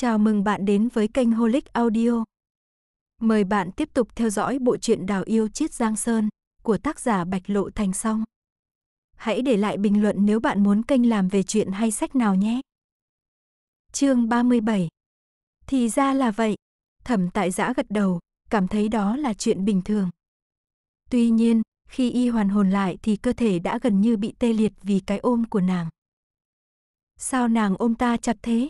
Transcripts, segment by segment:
Chào mừng bạn đến với kênh Holic Audio. Mời bạn tiếp tục theo dõi bộ truyện Đào yêu chiết Giang Sơn của tác giả Bạch Lộ Thành Song. Hãy để lại bình luận nếu bạn muốn kênh làm về chuyện hay sách nào nhé. Chương 37. Thì ra là vậy. Thẩm Tại Giã gật đầu, cảm thấy đó là chuyện bình thường. Tuy nhiên, khi y hoàn hồn lại thì cơ thể đã gần như bị tê liệt vì cái ôm của nàng. Sao nàng ôm ta chặt thế?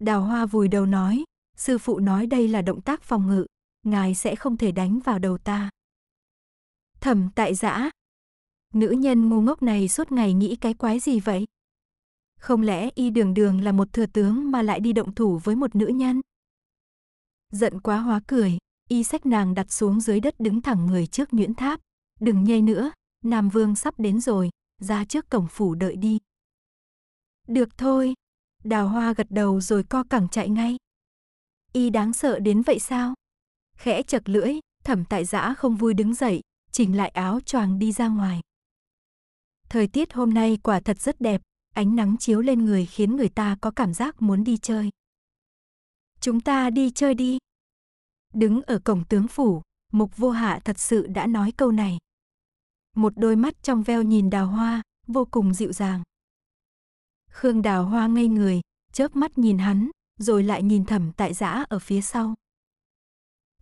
Đào hoa vùi đầu nói, sư phụ nói đây là động tác phòng ngự, ngài sẽ không thể đánh vào đầu ta. Thẩm tại dã Nữ nhân ngu ngốc này suốt ngày nghĩ cái quái gì vậy? Không lẽ y đường đường là một thừa tướng mà lại đi động thủ với một nữ nhân? Giận quá hóa cười, y sách nàng đặt xuống dưới đất đứng thẳng người trước nhuyễn tháp. Đừng nhây nữa, Nam Vương sắp đến rồi, ra trước cổng phủ đợi đi. Được thôi, Đào hoa gật đầu rồi co cẳng chạy ngay. Y đáng sợ đến vậy sao? Khẽ chật lưỡi, thẩm tại giã không vui đứng dậy, chỉnh lại áo choàng đi ra ngoài. Thời tiết hôm nay quả thật rất đẹp, ánh nắng chiếu lên người khiến người ta có cảm giác muốn đi chơi. Chúng ta đi chơi đi. Đứng ở cổng tướng phủ, mục vô hạ thật sự đã nói câu này. Một đôi mắt trong veo nhìn đào hoa, vô cùng dịu dàng. Khương Đào Hoa ngây người, chớp mắt nhìn hắn, rồi lại nhìn thẩm tại giã ở phía sau.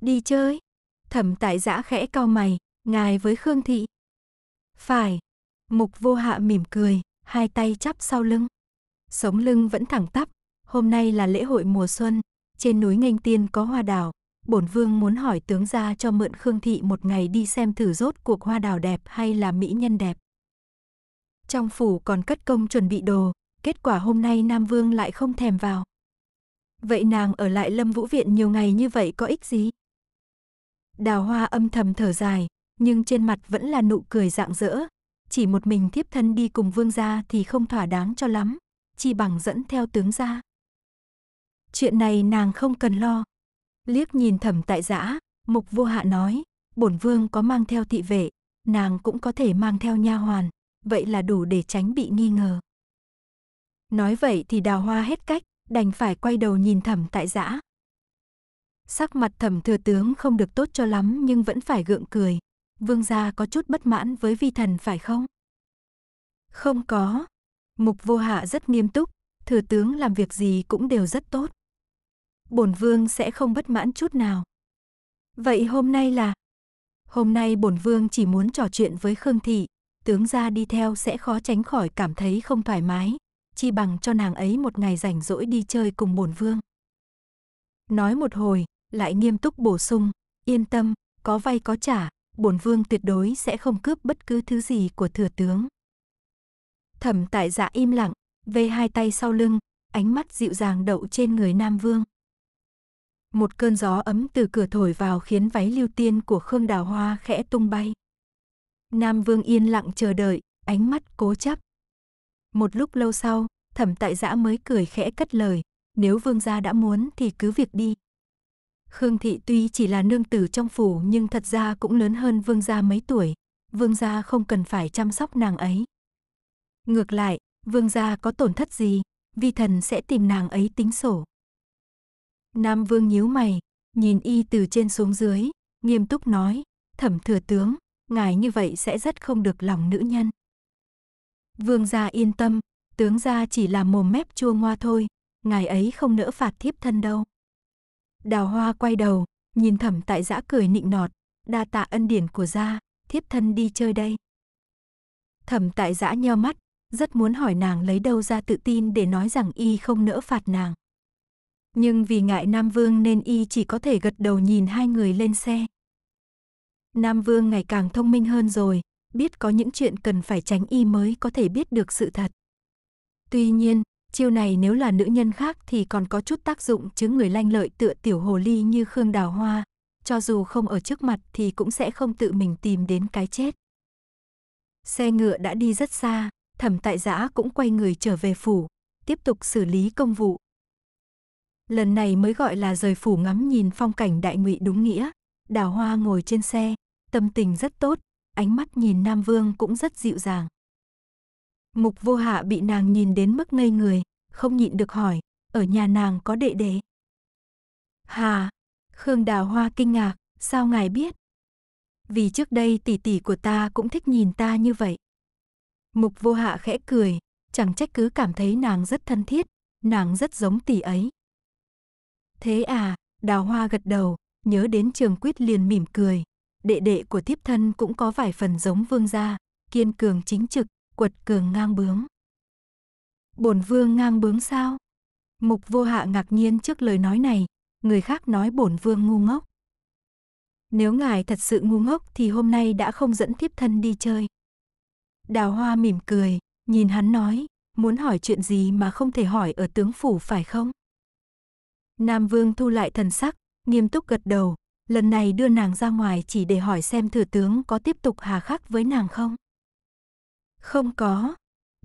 Đi chơi. Thẩm tại giã khẽ cau mày, ngài với Khương Thị. Phải. Mục vô hạ mỉm cười, hai tay chắp sau lưng. Sống lưng vẫn thẳng tắp, hôm nay là lễ hội mùa xuân, trên núi nghênh tiên có hoa đào. Bổn vương muốn hỏi tướng gia cho mượn Khương Thị một ngày đi xem thử rốt cuộc hoa đào đẹp hay là mỹ nhân đẹp. Trong phủ còn cất công chuẩn bị đồ, kết quả hôm nay Nam Vương lại không thèm vào. Vậy nàng ở lại Lâm Vũ Viện nhiều ngày như vậy có ích gì? Đào hoa âm thầm thở dài, nhưng trên mặt vẫn là nụ cười rạng rỡ. Chỉ một mình thiếp thân đi cùng vương gia thì không thỏa đáng cho lắm, chi bằng dẫn theo tướng gia. Chuyện này nàng không cần lo. Liếc nhìn thẩm tại giã, mục vô hạ nói, bổn vương có mang theo thị vệ, nàng cũng có thể mang theo nha hoàn, vậy là đủ để tránh bị nghi ngờ. Nói vậy thì đào hoa hết cách, đành phải quay đầu nhìn thẩm tại giã. Sắc mặt thẩm thừa tướng không được tốt cho lắm nhưng vẫn phải gượng cười. Vương gia có chút bất mãn với vi thần phải không? Không có. Mục vô hạ rất nghiêm túc, thừa tướng làm việc gì cũng đều rất tốt. Bổn vương sẽ không bất mãn chút nào. Vậy hôm nay là? Hôm nay bổn vương chỉ muốn trò chuyện với Khương Thị, tướng gia đi theo sẽ khó tránh khỏi cảm thấy không thoải mái, chi bằng cho nàng ấy một ngày rảnh rỗi đi chơi cùng bổn vương. Nói một hồi, lại nghiêm túc bổ sung, yên tâm, có vay có trả, bổn vương tuyệt đối sẽ không cướp bất cứ thứ gì của thừa tướng. Thẩm tại dạ im lặng, vê hai tay sau lưng, ánh mắt dịu dàng đậu trên người Nam Vương. Một cơn gió ấm từ cửa thổi vào khiến váy lưu tiên của Khương Đào Hoa khẽ tung bay. Nam Vương yên lặng chờ đợi, ánh mắt cố chấp. Một lúc lâu sau, thẩm tại giã mới cười khẽ cất lời, nếu vương gia đã muốn thì cứ việc đi. Khương thị tuy chỉ là nương tử trong phủ nhưng thật ra cũng lớn hơn vương gia mấy tuổi, vương gia không cần phải chăm sóc nàng ấy. Ngược lại, vương gia có tổn thất gì, vi thần sẽ tìm nàng ấy tính sổ. Nam vương nhíu mày, nhìn y từ trên xuống dưới, nghiêm túc nói, thẩm thừa tướng, ngài như vậy sẽ rất không được lòng nữ nhân. Vương gia yên tâm, tướng gia chỉ là mồm mép chua ngoa thôi, ngài ấy không nỡ phạt thiếp thân đâu. Đào hoa quay đầu, nhìn thẩm tại giã cười nịnh nọt, đa tạ ân điển của gia, thiếp thân đi chơi đây. Thẩm tại giã nheo mắt, rất muốn hỏi nàng lấy đâu ra tự tin để nói rằng y không nỡ phạt nàng. Nhưng vì ngại Nam Vương nên y chỉ có thể gật đầu nhìn hai người lên xe. Nam Vương ngày càng thông minh hơn rồi, biết có những chuyện cần phải tránh y mới có thể biết được sự thật. Tuy nhiên, chiêu này nếu là nữ nhân khác thì còn có chút tác dụng chứ người lanh lợi tựa tiểu hồ ly như Khương Đào Hoa, cho dù không ở trước mặt thì cũng sẽ không tự mình tìm đến cái chết. Xe ngựa đã đi rất xa, thẩm tại giã cũng quay người trở về phủ, tiếp tục xử lý công vụ. Lần này mới gọi là rời phủ ngắm nhìn phong cảnh đại ngụy đúng nghĩa. Đào Hoa ngồi trên xe, tâm tình rất tốt, ánh mắt nhìn Nam Vương cũng rất dịu dàng. Mục vô hạ bị nàng nhìn đến mức ngây người, không nhịn được hỏi, ở nhà nàng có đệ đệ. Hà, Khương Đào Hoa kinh ngạc, sao ngài biết? Vì trước đây tỷ tỷ của ta cũng thích nhìn ta như vậy. Mục vô hạ khẽ cười, chẳng trách cứ cảm thấy nàng rất thân thiết, nàng rất giống tỷ ấy. Thế à, Đào Hoa gật đầu, nhớ đến trường quyết liền mỉm cười, đệ đệ của thiếp thân cũng có vài phần giống vương gia, kiên cường chính trực, quật cường ngang bướng. Bổn vương ngang bướng sao? Mục vô hạ ngạc nhiên trước lời nói này, người khác nói bổn vương ngu ngốc. Nếu ngài thật sự ngu ngốc thì hôm nay đã không dẫn thiếp thân đi chơi. Đào hoa mỉm cười, nhìn hắn nói, muốn hỏi chuyện gì mà không thể hỏi ở tướng phủ phải không? Nam vương thu lại thần sắc, nghiêm túc gật đầu, lần này đưa nàng ra ngoài chỉ để hỏi xem thừa tướng có tiếp tục hà khắc với nàng không. Không có,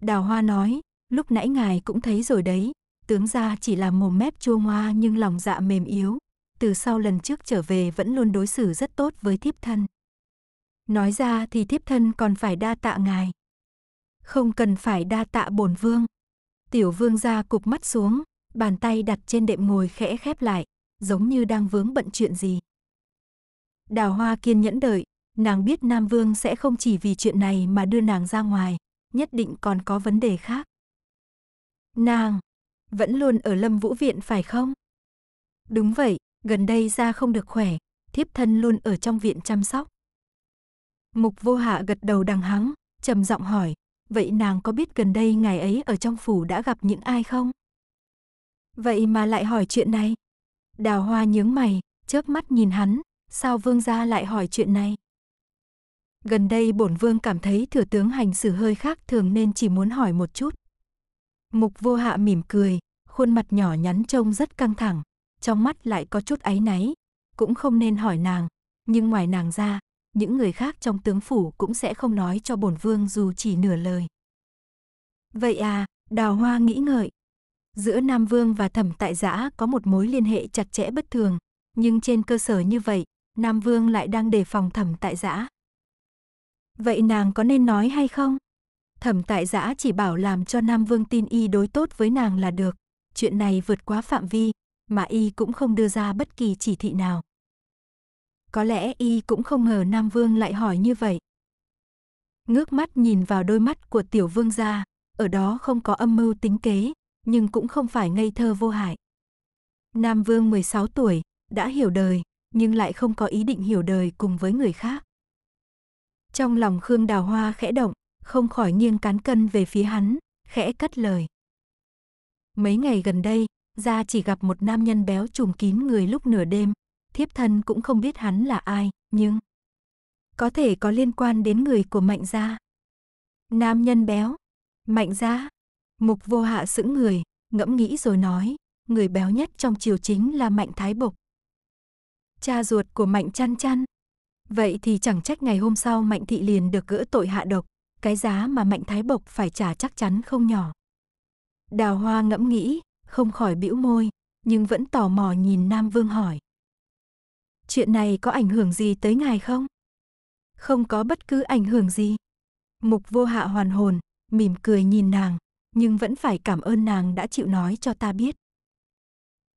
đào hoa nói, lúc nãy ngài cũng thấy rồi đấy, tướng gia chỉ là mồm mép chua ngoa nhưng lòng dạ mềm yếu, từ sau lần trước trở về vẫn luôn đối xử rất tốt với thiếp thân. Nói ra thì thiếp thân còn phải đa tạ ngài. Không cần phải đa tạ bổn vương. Tiểu vương gia cụp mắt xuống, bàn tay đặt trên đệm ngồi khẽ khép lại, giống như đang vướng bận chuyện gì. Đào Hoa kiên nhẫn đợi, nàng biết Nam Vương sẽ không chỉ vì chuyện này mà đưa nàng ra ngoài, nhất định còn có vấn đề khác. Nàng, vẫn luôn ở Lâm Vũ Viện phải không? Đúng vậy, gần đây ra không được khỏe, thiếp thân luôn ở trong viện chăm sóc. Mục vô hạ gật đầu đằng hắng, trầm giọng hỏi, vậy nàng có biết gần đây ngày ấy ở trong phủ đã gặp những ai không? Vậy mà lại hỏi chuyện này. Đào hoa nhướng mày, chớp mắt nhìn hắn, sao vương gia lại hỏi chuyện này? Gần đây bổn vương cảm thấy thừa tướng hành xử hơi khác thường nên chỉ muốn hỏi một chút. Mục vô hạ mỉm cười, khuôn mặt nhỏ nhắn trông rất căng thẳng, trong mắt lại có chút áy náy, cũng không nên hỏi nàng, nhưng ngoài nàng ra, những người khác trong tướng phủ cũng sẽ không nói cho bổn vương dù chỉ nửa lời. Vậy à, đào hoa nghĩ ngợi. Giữa Nam Vương và thẩm tại giã có một mối liên hệ chặt chẽ bất thường, nhưng trên cơ sở như vậy, Nam Vương lại đang đề phòng thẩm tại giã. Vậy nàng có nên nói hay không? Thẩm tại giã chỉ bảo làm cho Nam Vương tin y đối tốt với nàng là được. Chuyện này vượt quá phạm vi, mà y cũng không đưa ra bất kỳ chỉ thị nào. Có lẽ y cũng không ngờ Nam Vương lại hỏi như vậy. Ngước mắt nhìn vào đôi mắt của tiểu vương gia, ở đó không có âm mưu tính kế, nhưng cũng không phải ngây thơ vô hại. Nam Vương 16 tuổi, đã hiểu đời, nhưng lại không có ý định hiểu đời cùng với người khác. Trong lòng Khương Đào Hoa khẽ động, không khỏi nghiêng cán cân về phía hắn, khẽ cất lời. Mấy ngày gần đây, ra chỉ gặp một nam nhân béo trùm kín người lúc nửa đêm, thiếp thân cũng không biết hắn là ai, nhưng có thể có liên quan đến người của Mạnh gia. Nam nhân béo, Mạnh gia. Mục Vô Hạ sững người, ngẫm nghĩ rồi nói, người béo nhất trong triều chính là Mạnh Thái Bộc cha ruột của Mạnh Chăn Chăn. Vậy thì chẳng trách ngày hôm sau Mạnh Thị liền được gỡ tội hạ độc, cái giá mà Mạnh Thái Bộc phải trả chắc chắn không nhỏ. Đào Hoa ngẫm nghĩ, không khỏi bĩu môi, nhưng vẫn tò mò nhìn Nam Vương hỏi. Chuyện này có ảnh hưởng gì tới ngài không? Không có bất cứ ảnh hưởng gì. Mục vô hạ hoàn hồn, mỉm cười nhìn nàng, nhưng vẫn phải cảm ơn nàng đã chịu nói cho ta biết.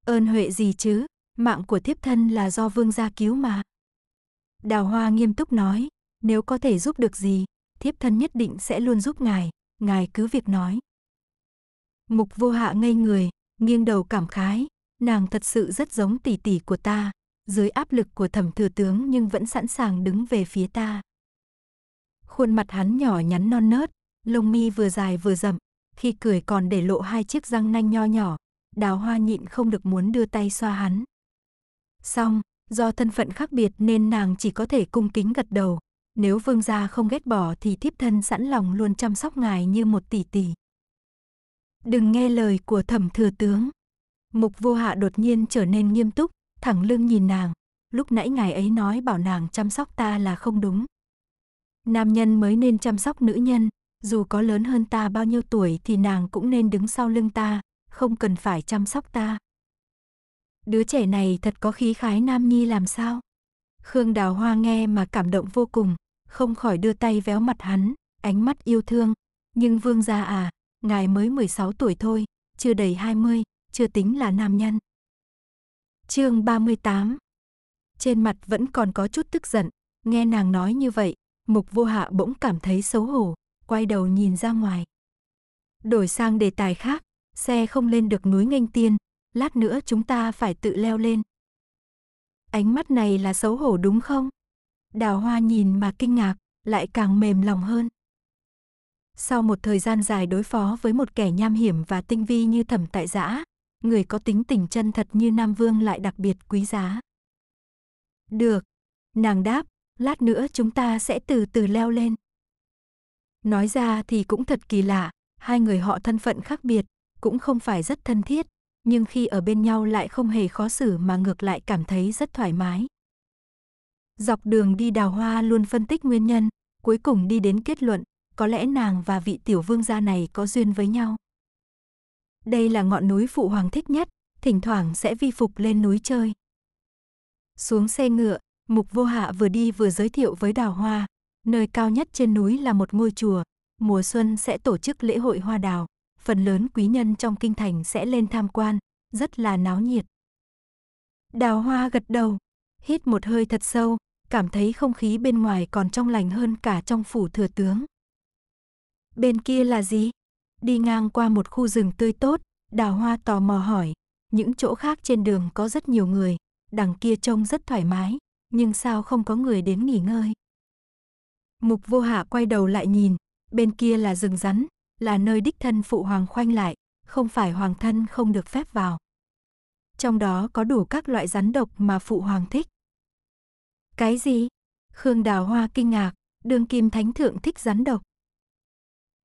Ơn huệ gì chứ? Mạng của thiếp thân là do vương gia cứu mà. Đào Hoa nghiêm túc nói, nếu có thể giúp được gì, thiếp thân nhất định sẽ luôn giúp ngài, ngài cứ việc nói. Mục vô hạ ngây người, nghiêng đầu cảm khái, nàng thật sự rất giống tỷ tỷ của ta, dưới áp lực của thẩm thừa tướng nhưng vẫn sẵn sàng đứng về phía ta. Khuôn mặt hắn nhỏ nhắn non nớt, lông mi vừa dài vừa rậm, khi cười còn để lộ hai chiếc răng nanh nho nhỏ, đào hoa nhịn không được muốn đưa tay xoa hắn. Xong, do thân phận khác biệt nên nàng chỉ có thể cung kính gật đầu. Nếu vương gia không ghét bỏ thì thiếp thân sẵn lòng luôn chăm sóc ngài như một tỷ tỷ. Đừng nghe lời của thẩm thừa tướng. Mục vô hạ đột nhiên trở nên nghiêm túc, thẳng lưng nhìn nàng. Lúc nãy ngài ấy nói bảo nàng chăm sóc ta là không đúng. Nam nhân mới nên chăm sóc nữ nhân, dù có lớn hơn ta bao nhiêu tuổi thì nàng cũng nên đứng sau lưng ta, không cần phải chăm sóc ta. Đứa trẻ này thật có khí khái nam nhi làm sao? Khương Đào Hoa nghe mà cảm động vô cùng, không khỏi đưa tay véo mặt hắn, ánh mắt yêu thương. Nhưng vương gia à, ngài mới 16 tuổi thôi, chưa đầy 20, chưa tính là nam nhân. Chương 38. Trên mặt vẫn còn có chút tức giận, nghe nàng nói như vậy, Mục Vô Hạ bỗng cảm thấy xấu hổ, quay đầu nhìn ra ngoài. Đổi sang đề tài khác, xe không lên được núi Nghênh Tiên, lát nữa chúng ta phải tự leo lên. Ánh mắt này là xấu hổ đúng không? Đào hoa nhìn mà kinh ngạc, lại càng mềm lòng hơn. Sau một thời gian dài đối phó với một kẻ nham hiểm và tinh vi như thẩm tại giã, người có tính tình chân thật như Nam Vương lại đặc biệt quý giá. Được, nàng đáp, lát nữa chúng ta sẽ từ từ leo lên. Nói ra thì cũng thật kỳ lạ, hai người họ thân phận khác biệt, cũng không phải rất thân thiết, nhưng khi ở bên nhau lại không hề khó xử mà ngược lại cảm thấy rất thoải mái. Dọc đường đi đào hoa luôn phân tích nguyên nhân, cuối cùng đi đến kết luận, có lẽ nàng và vị tiểu vương gia này có duyên với nhau. Đây là ngọn núi phụ hoàng thích nhất, thỉnh thoảng sẽ vi phục lên núi chơi. Xuống xe ngựa, Mục Vô Hạ vừa đi vừa giới thiệu với đào hoa, nơi cao nhất trên núi là một ngôi chùa, mùa xuân sẽ tổ chức lễ hội hoa đào phần lớn quý nhân trong kinh thành sẽ lên tham quan, rất là náo nhiệt. Đào hoa gật đầu, hít một hơi thật sâu, cảm thấy không khí bên ngoài còn trong lành hơn cả trong phủ thừa tướng. Bên kia là gì? Đi ngang qua một khu rừng tươi tốt, đào hoa tò mò hỏi. Những chỗ khác trên đường có rất nhiều người, đằng kia trông rất thoải mái, nhưng sao không có người đến nghỉ ngơi? Mục vô hạ quay đầu lại nhìn, bên kia là rừng rắn, là nơi đích thân phụ hoàng khoanh lại, không phải hoàng thân không được phép vào. Trong đó có đủ các loại rắn độc mà phụ hoàng thích. Cái gì? Khương Đào Hoa kinh ngạc, đương kim thánh thượng thích rắn độc.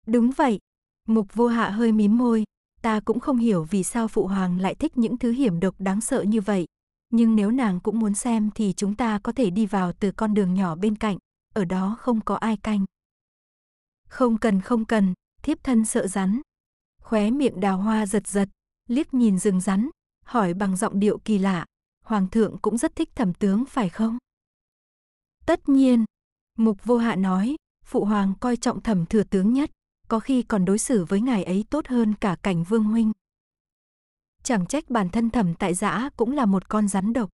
Đúng vậy, mục vô hạ hơi mím môi, ta cũng không hiểu vì sao phụ hoàng lại thích những thứ hiểm độc đáng sợ như vậy. Nhưng nếu nàng cũng muốn xem thì chúng ta có thể đi vào từ con đường nhỏ bên cạnh, ở đó không có ai canh. Không cần không cần, thiếp thân sợ rắn. Khóe miệng đào hoa giật giật, liếc nhìn rừng rắn, hỏi bằng giọng điệu kỳ lạ, hoàng thượng cũng rất thích thẩm tướng phải không? Tất nhiên, mục vô hạ nói, phụ hoàng coi trọng thẩm thừa tướng nhất, có khi còn đối xử với ngài ấy tốt hơn cả cảnh vương huynh. Chẳng trách bản thân thẩm tại giã cũng là một con rắn độc.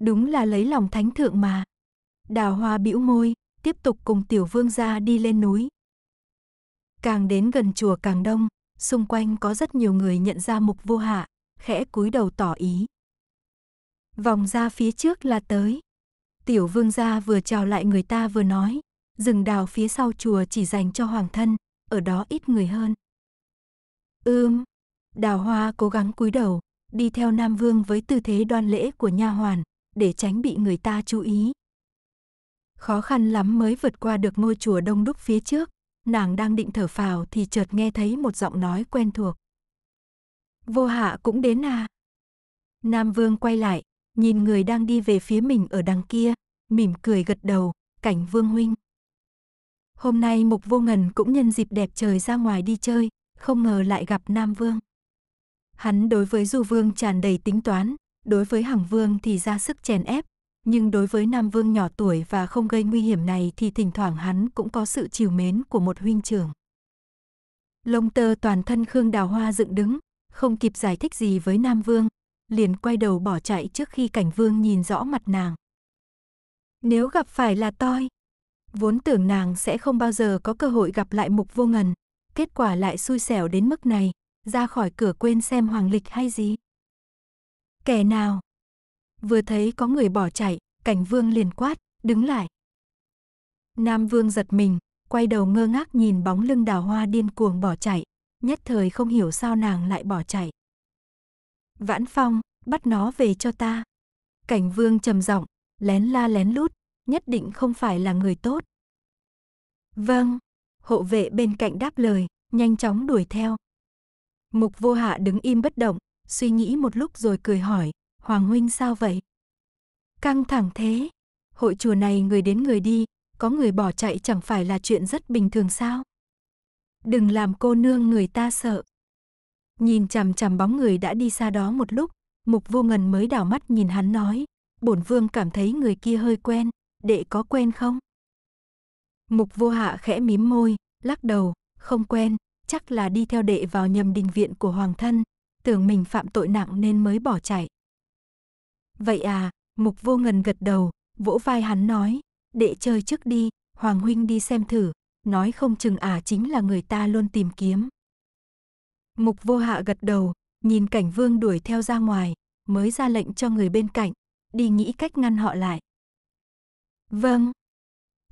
Đúng là lấy lòng thánh thượng mà. Đào hoa bĩu môi, tiếp tục cùng tiểu vương gia đi lên núi, Càng đến gần chùa càng đông, xung quanh có rất nhiều người nhận ra mục vô hạ, khẽ cúi đầu tỏ ý. Vòng ra phía trước là tới. Tiểu vương gia vừa chào lại người ta vừa nói, rừng đào phía sau chùa chỉ dành cho hoàng thân, ở đó ít người hơn. Ưm, đào hoa cố gắng cúi đầu, đi theo Nam Vương với tư thế đoan lễ của nha hoàn, để tránh bị người ta chú ý. Khó khăn lắm mới vượt qua được ngôi chùa đông đúc phía trước, nàng đang định thở phào thì chợt nghe thấy một giọng nói quen thuộc. Vô hạ cũng đến à? Nam Vương quay lại, nhìn người đang đi về phía mình ở đằng kia, mỉm cười gật đầu, cảnh Vương Huynh. Hôm nay Mục Vô Ngần cũng nhân dịp đẹp trời ra ngoài đi chơi, không ngờ lại gặp Nam Vương. Hắn đối với Du Vương tràn đầy tính toán, đối với Hằng Vương thì ra sức chèn ép, nhưng đối với Nam Vương nhỏ tuổi và không gây nguy hiểm này thì thỉnh thoảng hắn cũng có sự chiều mến của một huynh trưởng. Lông tơ toàn thân Khương Đào Hoa dựng đứng, không kịp giải thích gì với Nam Vương, liền quay đầu bỏ chạy trước khi cảnh vương nhìn rõ mặt nàng. Nếu gặp phải là toi, vốn tưởng nàng sẽ không bao giờ có cơ hội gặp lại mục vô ngần, kết quả lại xui xẻo đến mức này, ra khỏi cửa quên xem hoàng lịch hay gì. Kẻ nào? Vừa thấy có người bỏ chạy, cảnh vương liền quát, đứng lại. Nam vương giật mình, quay đầu ngơ ngác nhìn bóng lưng đào hoa điên cuồng bỏ chạy, nhất thời không hiểu sao nàng lại bỏ chạy. Vãn phong, bắt nó về cho ta. Cảnh vương trầm giọng, lén la lén lút, nhất định không phải là người tốt. Vâng, hộ vệ bên cạnh đáp lời, nhanh chóng đuổi theo. Mục vô hạ đứng im bất động, suy nghĩ một lúc rồi cười hỏi, Hoàng Huynh sao vậy? Căng thẳng thế. Hội chùa này người đến người đi, có người bỏ chạy chẳng phải là chuyện rất bình thường sao? Đừng làm cô nương người ta sợ. Nhìn chằm chằm bóng người đã đi xa đó một lúc, Mục Vô Ngần mới đảo mắt nhìn hắn nói, bổn vương cảm thấy người kia hơi quen, đệ có quen không? Mục Vô Hạ khẽ mím môi, lắc đầu, không quen, chắc là đi theo đệ vào nhầm đình viện của hoàng thân, tưởng mình phạm tội nặng nên mới bỏ chạy. Vậy à, mục vô ngần gật đầu, vỗ vai hắn nói, đệ chơi trước đi, Hoàng Huynh đi xem thử, nói không chừng ả à chính là người ta luôn tìm kiếm. Mục vô hạ gật đầu, nhìn cảnh vương đuổi theo ra ngoài, mới ra lệnh cho người bên cạnh, đi nghĩ cách ngăn họ lại. Vâng.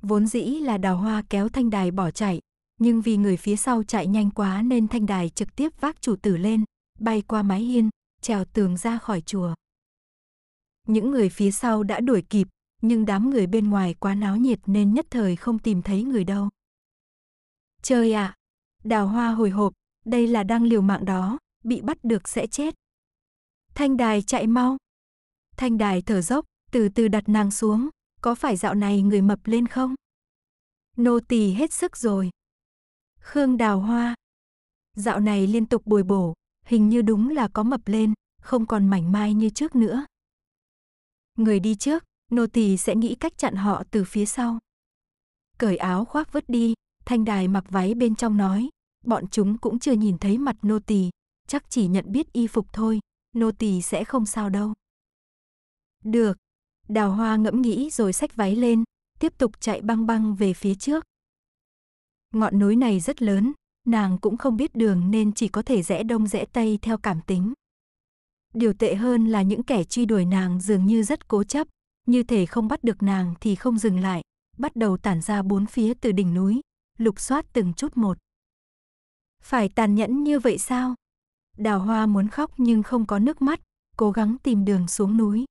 Vốn dĩ là đào hoa kéo thanh đài bỏ chạy, nhưng vì người phía sau chạy nhanh quá nên thanh đài trực tiếp vác chủ tử lên, bay qua mái hiên, trèo tường ra khỏi chùa. Những người phía sau đã đuổi kịp, nhưng đám người bên ngoài quá náo nhiệt nên nhất thời không tìm thấy người đâu. Trời ạ! À, đào hoa hồi hộp, đây là đang liều mạng đó, bị bắt được sẽ chết. Thanh đài chạy mau! Thanh đài thở dốc, từ từ đặt nàng xuống, có phải dạo này người mập lên không? Nô tỳ hết sức rồi. Khương đào hoa! Dạo này liên tục bồi bổ, hình như đúng là có mập lên, không còn mảnh mai như trước nữa người đi trước, nô tỳ sẽ nghĩ cách chặn họ từ phía sau. Cởi áo khoác vứt đi, thanh đài mặc váy bên trong nói, bọn chúng cũng chưa nhìn thấy mặt nô tỳ, chắc chỉ nhận biết y phục thôi, nô tỳ sẽ không sao đâu. Được, đào hoa ngẫm nghĩ rồi xách váy lên, tiếp tục chạy băng băng về phía trước. Ngọn núi này rất lớn, nàng cũng không biết đường nên chỉ có thể rẽ đông rẽ tây theo cảm tính. Điều tệ hơn là những kẻ truy đuổi nàng dường như rất cố chấp, như thể không bắt được nàng thì không dừng lại, bắt đầu tản ra bốn phía từ đỉnh núi, lục soát từng chút một. Phải tàn nhẫn như vậy sao? Đào hoa muốn khóc nhưng không có nước mắt, cố gắng tìm đường xuống núi.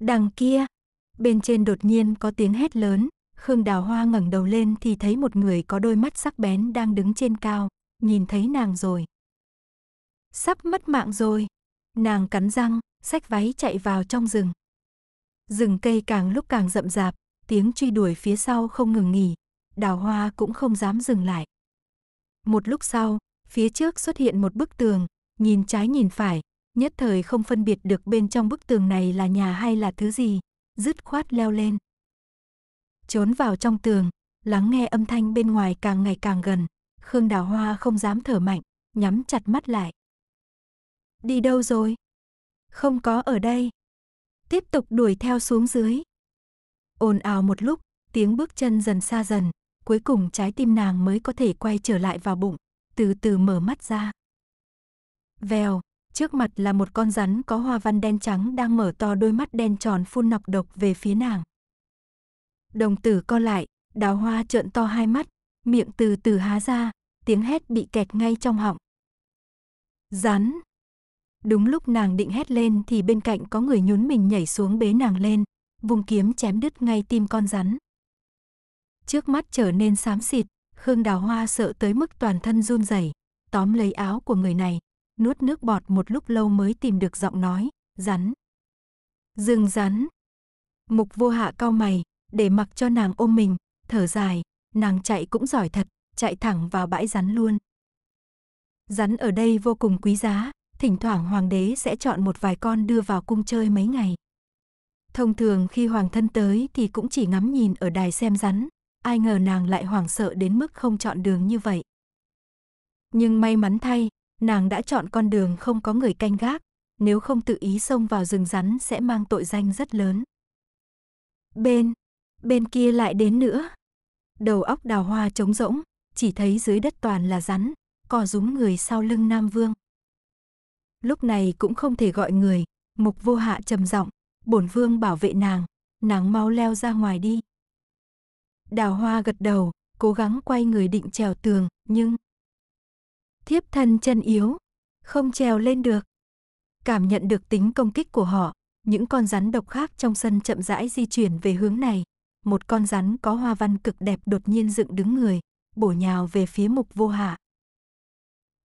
Đằng kia, bên trên đột nhiên có tiếng hét lớn, Khương Đào Hoa ngẩng đầu lên thì thấy một người có đôi mắt sắc bén đang đứng trên cao, nhìn thấy nàng rồi. Sắp mất mạng rồi. Nàng cắn răng, xách váy chạy vào trong rừng. Rừng cây càng lúc càng rậm rạp, tiếng truy đuổi phía sau không ngừng nghỉ, đào hoa cũng không dám dừng lại. Một lúc sau, phía trước xuất hiện một bức tường, nhìn trái nhìn phải, nhất thời không phân biệt được bên trong bức tường này là nhà hay là thứ gì, dứt khoát leo lên. Trốn vào trong tường, lắng nghe âm thanh bên ngoài càng ngày càng gần, Khương Đào Hoa không dám thở mạnh, nhắm chặt mắt lại. Đi đâu rồi? Không có ở đây. Tiếp tục đuổi theo xuống dưới. Ồn ào một lúc, tiếng bước chân dần xa dần, cuối cùng trái tim nàng mới có thể quay trở lại vào bụng, từ từ mở mắt ra. Vèo, trước mặt là một con rắn có hoa văn đen trắng đang mở to đôi mắt đen tròn phun nọc độc về phía nàng. Đồng tử co lại, đào hoa trợn to hai mắt, miệng từ từ há ra, tiếng hét bị kẹt ngay trong họng. Rắn! Đúng lúc nàng định hét lên thì bên cạnh có người nhún mình nhảy xuống bế nàng lên, vùng kiếm chém đứt ngay tim con rắn. Trước mắt trở nên xám xịt, Khương Đào Hoa sợ tới mức toàn thân run rẩy, tóm lấy áo của người này, nuốt nước bọt một lúc lâu mới tìm được giọng nói, rắn. Dương rắn. Mục vô hạ cao mày, để mặc cho nàng ôm mình, thở dài, nàng chạy cũng giỏi thật, chạy thẳng vào bãi rắn luôn. Rắn ở đây vô cùng quý giá, thỉnh thoảng hoàng đế sẽ chọn một vài con đưa vào cung chơi mấy ngày. Thông thường khi hoàng thân tới thì cũng chỉ ngắm nhìn ở đài xem rắn, ai ngờ nàng lại hoảng sợ đến mức không chọn đường như vậy. Nhưng may mắn thay, nàng đã chọn con đường không có người canh gác, nếu không tự ý xông vào rừng rắn sẽ mang tội danh rất lớn. Bên, bên kia lại đến nữa. Đầu óc đào hoa trống rỗng, chỉ thấy dưới đất toàn là rắn, cò rúm người sau lưng Nam Vương lúc này cũng không thể gọi người, mục vô hạ trầm giọng, bổn vương bảo vệ nàng, nàng mau leo ra ngoài đi. Đào hoa gật đầu, cố gắng quay người định trèo tường, nhưng... Thiếp thân chân yếu, không trèo lên được. Cảm nhận được tính công kích của họ, những con rắn độc khác trong sân chậm rãi di chuyển về hướng này. Một con rắn có hoa văn cực đẹp đột nhiên dựng đứng người, bổ nhào về phía mục vô hạ.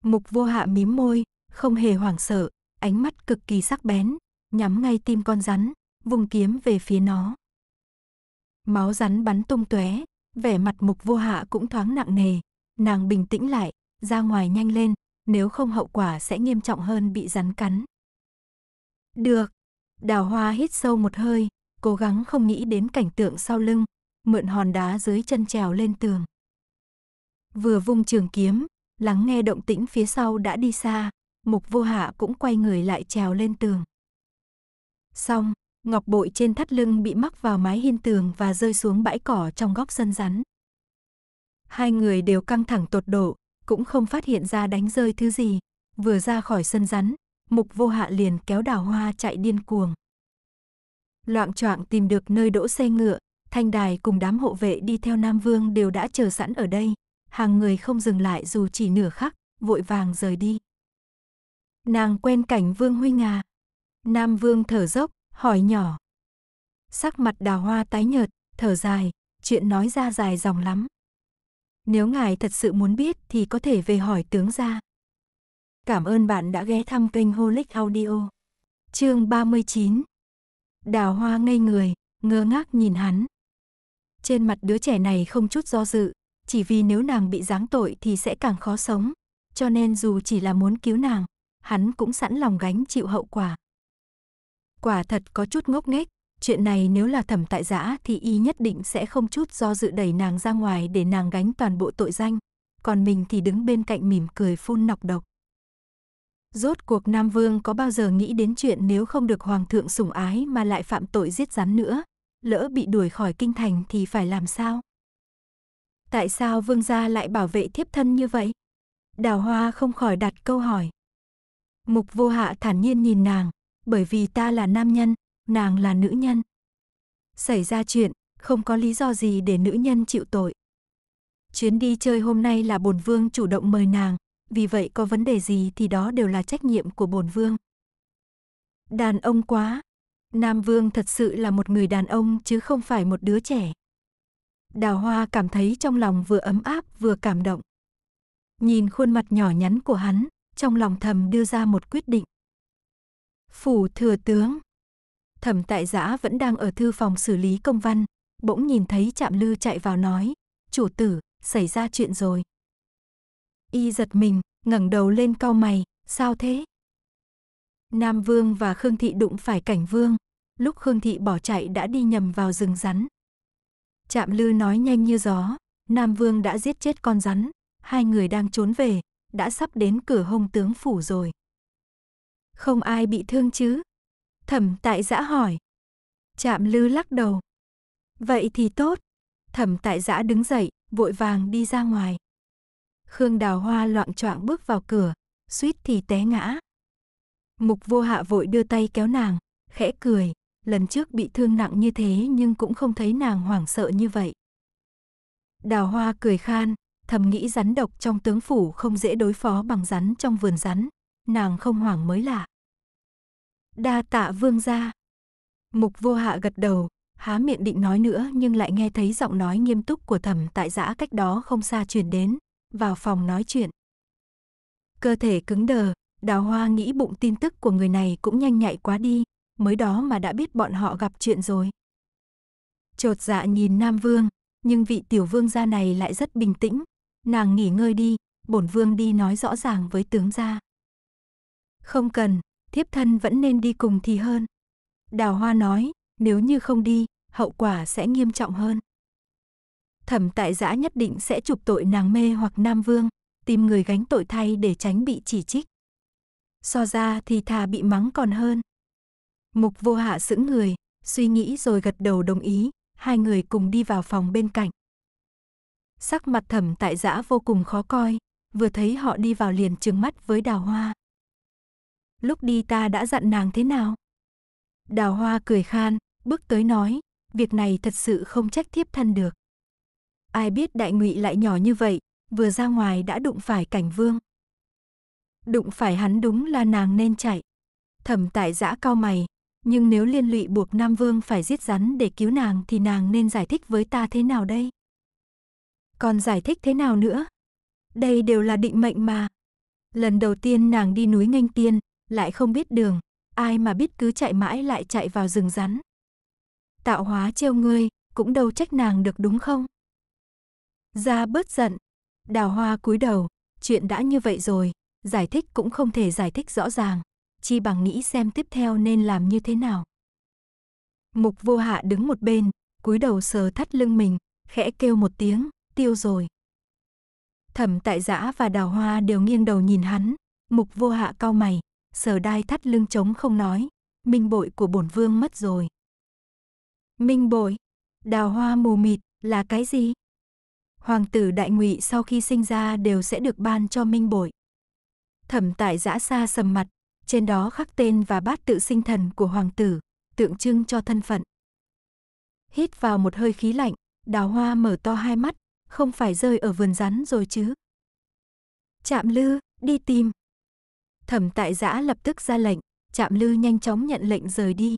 Mục vô hạ mím môi, không hề hoảng sợ, ánh mắt cực kỳ sắc bén, nhắm ngay tim con rắn, vùng kiếm về phía nó. Máu rắn bắn tung tóe, vẻ mặt mục vô hạ cũng thoáng nặng nề, nàng bình tĩnh lại, ra ngoài nhanh lên, nếu không hậu quả sẽ nghiêm trọng hơn bị rắn cắn. Được, đào hoa hít sâu một hơi, cố gắng không nghĩ đến cảnh tượng sau lưng, mượn hòn đá dưới chân trèo lên tường. Vừa vung trường kiếm, lắng nghe động tĩnh phía sau đã đi xa, mục vô hạ cũng quay người lại trèo lên tường. Xong, ngọc bội trên thắt lưng bị mắc vào mái hiên tường và rơi xuống bãi cỏ trong góc sân rắn. Hai người đều căng thẳng tột độ, cũng không phát hiện ra đánh rơi thứ gì. Vừa ra khỏi sân rắn, mục vô hạ liền kéo đào hoa chạy điên cuồng. Loạn choạng tìm được nơi đỗ xe ngựa, thanh đài cùng đám hộ vệ đi theo Nam Vương đều đã chờ sẵn ở đây. Hàng người không dừng lại dù chỉ nửa khắc, vội vàng rời đi. Nàng quen cảnh Vương huy à? Nam Vương thở dốc, hỏi nhỏ. Sắc mặt đào hoa tái nhợt, thở dài, chuyện nói ra dài dòng lắm. Nếu ngài thật sự muốn biết thì có thể về hỏi tướng gia. Cảm ơn bạn đã ghé thăm kênh Holic Audio. Chương 39 Đào hoa ngây người, ngơ ngác nhìn hắn. Trên mặt đứa trẻ này không chút do dự, chỉ vì nếu nàng bị giáng tội thì sẽ càng khó sống, cho nên dù chỉ là muốn cứu nàng, hắn cũng sẵn lòng gánh chịu hậu quả. Quả thật có chút ngốc nghếch, chuyện này nếu là thẩm tại giã thì y nhất định sẽ không chút do dự đẩy nàng ra ngoài để nàng gánh toàn bộ tội danh, còn mình thì đứng bên cạnh mỉm cười phun nọc độc. Rốt cuộc Nam Vương có bao giờ nghĩ đến chuyện nếu không được Hoàng thượng sủng ái mà lại phạm tội giết rắn nữa, lỡ bị đuổi khỏi kinh thành thì phải làm sao? Tại sao Vương gia lại bảo vệ thiếp thân như vậy? Đào Hoa không khỏi đặt câu hỏi. Mục vô hạ thản nhiên nhìn nàng, bởi vì ta là nam nhân, nàng là nữ nhân. Xảy ra chuyện, không có lý do gì để nữ nhân chịu tội. Chuyến đi chơi hôm nay là bổn vương chủ động mời nàng, vì vậy có vấn đề gì thì đó đều là trách nhiệm của bổn vương. Đàn ông quá, Nam Vương thật sự là một người đàn ông chứ không phải một đứa trẻ. Đào Hoa cảm thấy trong lòng vừa ấm áp vừa cảm động. Nhìn khuôn mặt nhỏ nhắn của hắn, trong lòng thầm đưa ra một quyết định. Phủ thừa tướng. Thẩm tại giã vẫn đang ở thư phòng xử lý công văn, bỗng nhìn thấy chạm lư chạy vào nói, chủ tử, xảy ra chuyện rồi. Y giật mình, ngẩng đầu lên cau mày, sao thế? Nam Vương và Khương Thị đụng phải cảnh Vương, lúc Khương Thị bỏ chạy đã đi nhầm vào rừng rắn. chạm Lư nói nhanh như gió, Nam Vương đã giết chết con rắn, hai người đang trốn về, đã sắp đến cửa hông tướng phủ rồi. Không ai bị thương chứ? Thẩm tại giã hỏi. Chạm lư lắc đầu. Vậy thì tốt. Thẩm tại giã đứng dậy, vội vàng đi ra ngoài. Khương đào hoa loạn choạng bước vào cửa, suýt thì té ngã. Mục vô hạ vội đưa tay kéo nàng, khẽ cười, lần trước bị thương nặng như thế nhưng cũng không thấy nàng hoảng sợ như vậy. Đào hoa cười khan, thầm nghĩ rắn độc trong tướng phủ không dễ đối phó bằng rắn trong vườn rắn, nàng không hoảng mới lạ. Đa tạ vương gia. Mục vô hạ gật đầu, há miệng định nói nữa nhưng lại nghe thấy giọng nói nghiêm túc của thầm tại giã cách đó không xa truyền đến, vào phòng nói chuyện. Cơ thể cứng đờ, đào hoa nghĩ bụng tin tức của người này cũng nhanh nhạy quá đi, mới đó mà đã biết bọn họ gặp chuyện rồi. Chột dạ nhìn Nam Vương, nhưng vị tiểu vương gia này lại rất bình tĩnh, nàng nghỉ ngơi đi, bổn vương đi nói rõ ràng với tướng gia. Không cần, thiếp thân vẫn nên đi cùng thì hơn. Đào Hoa nói, nếu như không đi, hậu quả sẽ nghiêm trọng hơn. Thẩm tại giã nhất định sẽ trục tội nàng mê hoặc Nam Vương, tìm người gánh tội thay để tránh bị chỉ trích. So ra thì thà bị mắng còn hơn. Mục vô hạ sững người, suy nghĩ rồi gật đầu đồng ý, hai người cùng đi vào phòng bên cạnh. Sắc mặt thẩm tại giã vô cùng khó coi, vừa thấy họ đi vào liền trừng mắt với đào hoa. Lúc đi ta đã dặn nàng thế nào? Đào hoa cười khan, bước tới nói, việc này thật sự không trách thiếp thân được. Ai biết đại ngụy lại nhỏ như vậy, vừa ra ngoài đã đụng phải cảnh vương. Đụng phải hắn đúng là nàng nên chạy. Thẩm tại giã cao mày, nhưng nếu liên lụy buộc Nam Vương phải giết rắn để cứu nàng thì nàng nên giải thích với ta thế nào đây? Còn giải thích thế nào nữa? Đây đều là định mệnh mà. Lần đầu tiên nàng đi núi nghênh tiên, lại không biết đường, ai mà biết cứ chạy mãi lại chạy vào rừng rắn. Tạo hóa trêu ngươi, cũng đâu trách nàng được đúng không? gia bớt giận, đào hoa cúi đầu, chuyện đã như vậy rồi, giải thích cũng không thể giải thích rõ ràng, chi bằng nghĩ xem tiếp theo nên làm như thế nào. Mục vô hạ đứng một bên, cúi đầu sờ thắt lưng mình, khẽ kêu một tiếng, tiêu rồi. Thẩm tại giã và đào hoa đều nghiêng đầu nhìn hắn, mục vô hạ cau mày, sở đai thắt lưng trống không nói, minh bội của bổn vương mất rồi. Minh bội, đào hoa mù mịt là cái gì? Hoàng tử đại ngụy sau khi sinh ra đều sẽ được ban cho minh bội. Thẩm tại giã xa sầm mặt, trên đó khắc tên và bát tự sinh thần của hoàng tử, tượng trưng cho thân phận. Hít vào một hơi khí lạnh, đào hoa mở to hai mắt, không phải rơi ở vườn rắn rồi chứ. Chạm lư, đi tìm. Thẩm tại giã lập tức ra lệnh, chạm lư nhanh chóng nhận lệnh rời đi.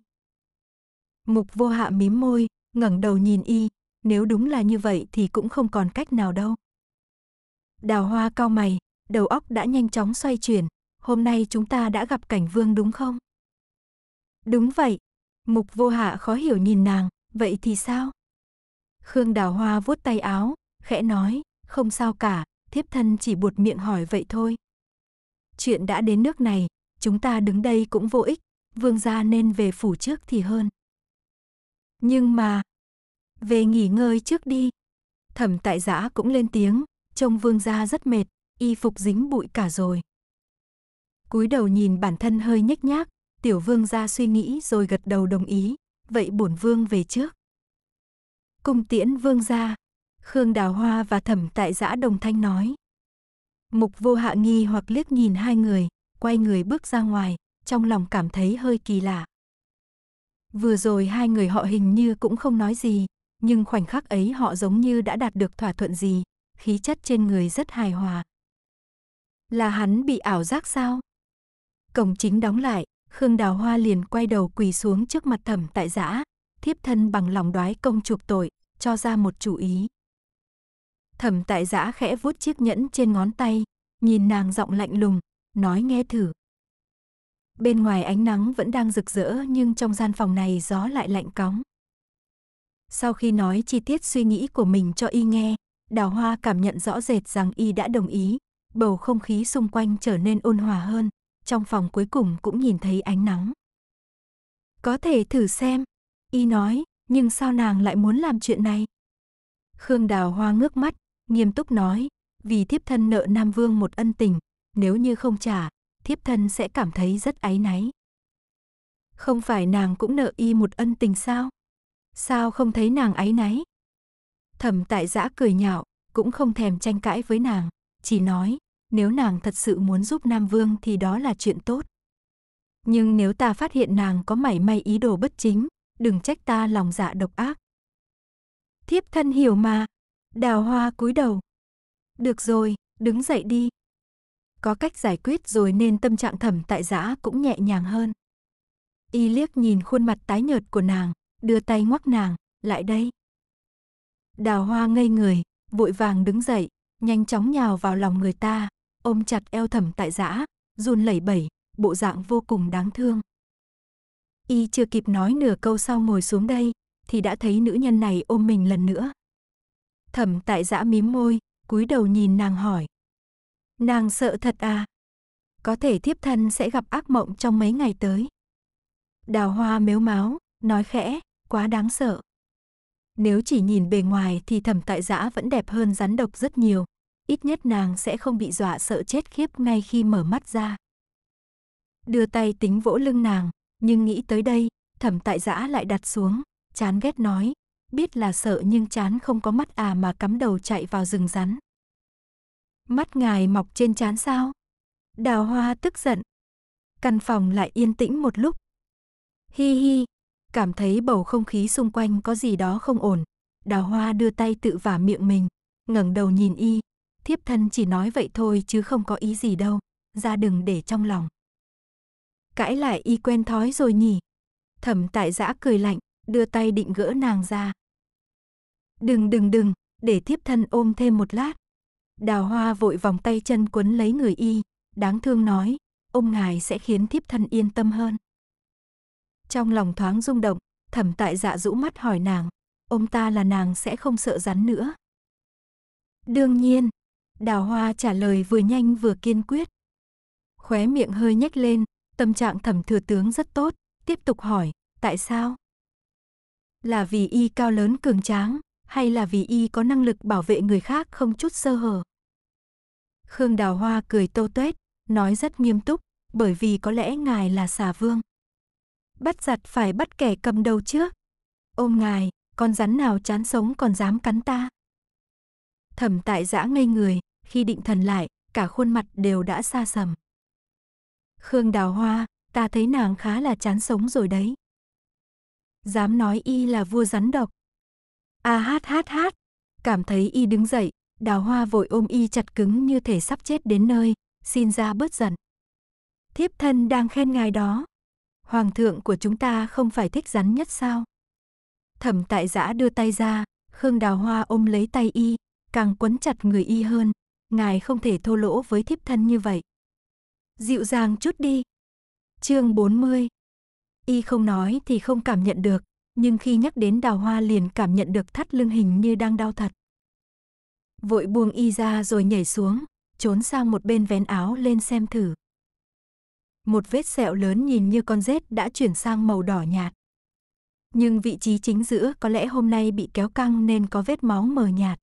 Mục vô hạ mím môi, ngẩng đầu nhìn y, nếu đúng là như vậy thì cũng không còn cách nào đâu. Đào hoa cao mày, đầu óc đã nhanh chóng xoay chuyển, hôm nay chúng ta đã gặp cảnh vương đúng không? Đúng vậy, mục vô hạ khó hiểu nhìn nàng, vậy thì sao? Khương đào hoa vuốt tay áo, khẽ nói, không sao cả, thiếp thân chỉ buột miệng hỏi vậy thôi. Chuyện đã đến nước này, chúng ta đứng đây cũng vô ích, vương gia nên về phủ trước thì hơn. Nhưng mà, về nghỉ ngơi trước đi. Thẩm tại giã cũng lên tiếng, trông vương gia rất mệt, y phục dính bụi cả rồi. Cúi đầu nhìn bản thân hơi nhếch nhác, tiểu vương gia suy nghĩ rồi gật đầu đồng ý, vậy bổn vương về trước. Cung tiễn vương gia. Khương Đào Hoa và Thẩm Tại Giã đồng thanh nói. Mục vô hạ nghi hoặc liếc nhìn hai người, quay người bước ra ngoài, trong lòng cảm thấy hơi kỳ lạ. Vừa rồi hai người họ hình như cũng không nói gì, nhưng khoảnh khắc ấy họ giống như đã đạt được thỏa thuận gì, khí chất trên người rất hài hòa. Là hắn bị ảo giác sao? Cổng chính đóng lại, Khương Đào Hoa liền quay đầu quỳ xuống trước mặt thẩm tại giã, thiếp thân bằng lòng đoái công chuộc tội, cho ra một chủ ý. Thẩm tại giã khẽ vuốt chiếc nhẫn trên ngón tay, nhìn nàng giọng lạnh lùng, nói nghe thử. Bên ngoài ánh nắng vẫn đang rực rỡ nhưng trong gian phòng này gió lại lạnh cóng. Sau khi nói chi tiết suy nghĩ của mình cho y nghe, đào hoa cảm nhận rõ rệt rằng y đã đồng ý, bầu không khí xung quanh trở nên ôn hòa hơn, trong phòng cuối cùng cũng nhìn thấy ánh nắng. Có thể thử xem, y nói, nhưng sao nàng lại muốn làm chuyện này? Khương Đào Hoa ngước mắt, nghiêm túc nói, vì thiếp thân nợ Nam Vương một ân tình, nếu như không trả, thiếp thân sẽ cảm thấy rất áy náy. Không phải nàng cũng nợ y một ân tình sao? Sao không thấy nàng áy náy? Thẩm tại giã cười nhạo, cũng không thèm tranh cãi với nàng, chỉ nói, nếu nàng thật sự muốn giúp Nam Vương thì đó là chuyện tốt. Nhưng nếu ta phát hiện nàng có mảy may ý đồ bất chính, đừng trách ta lòng dạ độc ác. Thiếp thân hiểu mà, Đào hoa cúi đầu. Được rồi, đứng dậy đi. Có cách giải quyết rồi nên tâm trạng thẩm tại giã cũng nhẹ nhàng hơn. Y liếc nhìn khuôn mặt tái nhợt của nàng, đưa tay ngoắc nàng, lại đây. Đào hoa ngây người, vội vàng đứng dậy, nhanh chóng nhào vào lòng người ta, ôm chặt eo thẩm tại giã, run lẩy bẩy, bộ dạng vô cùng đáng thương. Y chưa kịp nói nửa câu sau ngồi xuống đây, thì đã thấy nữ nhân này ôm mình lần nữa. Thẩm tại dã mím môi, cúi đầu nhìn nàng hỏi. Nàng sợ thật à? Có thể thiếp thân sẽ gặp ác mộng trong mấy ngày tới. Đào hoa mếu máu, nói khẽ, quá đáng sợ. Nếu chỉ nhìn bề ngoài thì thẩm tại dã vẫn đẹp hơn rắn độc rất nhiều. Ít nhất nàng sẽ không bị dọa sợ chết khiếp ngay khi mở mắt ra. Đưa tay tính vỗ lưng nàng, nhưng nghĩ tới đây, thẩm tại dã lại đặt xuống, chán ghét nói, biết là sợ nhưng chán không có mắt à mà cắm đầu chạy vào rừng rắn. Mắt ngài mọc trên chán sao? Đào hoa tức giận. Căn phòng lại yên tĩnh một lúc. Hi hi, cảm thấy bầu không khí xung quanh có gì đó không ổn. Đào hoa đưa tay tự vả miệng mình, ngẩng đầu nhìn y. Thiếp thân chỉ nói vậy thôi chứ không có ý gì đâu, ra đừng để trong lòng. Cãi lại y quen thói rồi nhỉ? Thẩm tại giã cười lạnh, đưa tay định gỡ nàng ra. Đừng đừng đừng, để thiếp thân ôm thêm một lát. Đào hoa vội vòng tay chân quấn lấy người y, đáng thương nói, ôm ngài sẽ khiến thiếp thân yên tâm hơn. Trong lòng thoáng rung động, thẩm tại dạ rũ mắt hỏi nàng, ông ta là nàng sẽ không sợ rắn nữa. Đương nhiên, đào hoa trả lời vừa nhanh vừa kiên quyết. Khóe miệng hơi nhếch lên, tâm trạng thẩm thừa tướng rất tốt, tiếp tục hỏi, tại sao? Là vì y cao lớn cường tráng, hay là vì y có năng lực bảo vệ người khác không chút sơ hở. Khương Đào Hoa cười tô tuét, nói rất nghiêm túc, bởi vì có lẽ ngài là xà vương. Bắt giặt phải bắt kẻ cầm đầu trước. Ôm ngài, con rắn nào chán sống còn dám cắn ta. Thẩm tại giã ngây người, khi định thần lại, cả khuôn mặt đều đã xa sầm. Khương Đào Hoa, ta thấy nàng khá là chán sống rồi đấy. Dám nói y là vua rắn độc. A à, hát hát hát. Cảm thấy y đứng dậy, đào hoa vội ôm y chặt cứng như thể sắp chết đến nơi, xin ra bớt giận. Thiếp thân đang khen ngài đó. Hoàng thượng của chúng ta không phải thích rắn nhất sao? Thẩm tại giã đưa tay ra, Khương Đào Hoa ôm lấy tay y, càng quấn chặt người y hơn. Ngài không thể thô lỗ với thiếp thân như vậy. Dịu dàng chút đi. Chương 40 Y không nói thì không cảm nhận được, nhưng khi nhắc đến đào hoa liền cảm nhận được thắt lưng hình như đang đau thật. Vội buông y ra rồi nhảy xuống, trốn sang một bên vén áo lên xem thử. Một vết sẹo lớn nhìn như con rết đã chuyển sang màu đỏ nhạt. Nhưng vị trí chính giữa có lẽ hôm nay bị kéo căng nên có vết máu mờ nhạt.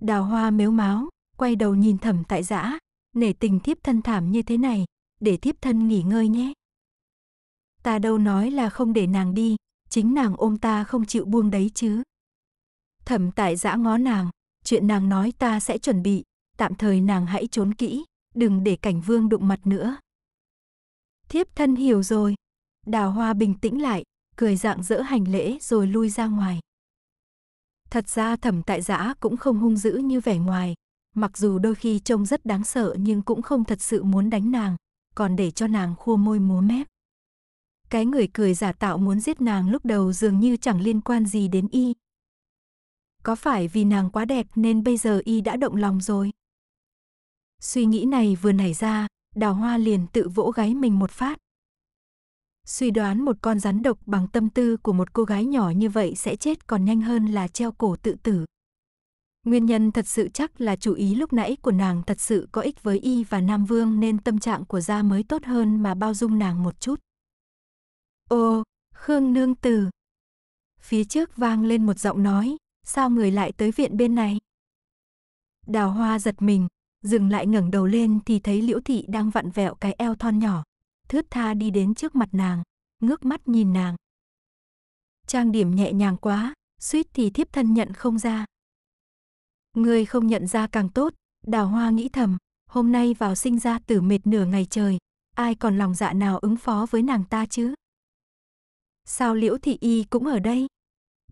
Đào hoa mếu máu, quay đầu nhìn thẩm tại giã, nể tình thiếp thân thảm như thế này, để thiếp thân nghỉ ngơi nhé. Ta đâu nói là không để nàng đi, chính nàng ôm ta không chịu buông đấy chứ. Thẩm tại giã ngó nàng, chuyện nàng nói ta sẽ chuẩn bị, tạm thời nàng hãy trốn kỹ, đừng để cảnh vương đụng mặt nữa. Thiếp thân hiểu rồi. Đào hoa bình tĩnh lại, cười dạng dỡ hành lễ rồi lui ra ngoài. Thật ra thẩm tại giã cũng không hung dữ như vẻ ngoài, mặc dù đôi khi trông rất đáng sợ nhưng cũng không thật sự muốn đánh nàng, còn để cho nàng khua môi múa mép. Cái người cười giả tạo muốn giết nàng lúc đầu dường như chẳng liên quan gì đến y. Có phải vì nàng quá đẹp nên bây giờ y đã động lòng rồi? Suy nghĩ này vừa nảy ra, đào hoa liền tự vỗ gáy mình một phát. Suy đoán một con rắn độc bằng tâm tư của một cô gái nhỏ như vậy sẽ chết còn nhanh hơn là treo cổ tự tử. Nguyên nhân thật sự chắc là chủ ý lúc nãy của nàng thật sự có ích với y và Nam Vương nên tâm trạng của gia mới tốt hơn mà bao dung nàng một chút. Ô, Khương nương tử. Phía trước vang lên một giọng nói, sao người lại tới viện bên này? Đào hoa giật mình, dừng lại ngẩng đầu lên thì thấy liễu thị đang vặn vẹo cái eo thon nhỏ, thướt tha đi đến trước mặt nàng, ngước mắt nhìn nàng. Trang điểm nhẹ nhàng quá, suýt thì thiếp thân nhận không ra. Người không nhận ra càng tốt, đào hoa nghĩ thầm, hôm nay vào sinh ra tử mệt nửa ngày trời, ai còn lòng dạ nào ứng phó với nàng ta chứ? sao Liễu Thị Y cũng ở đây?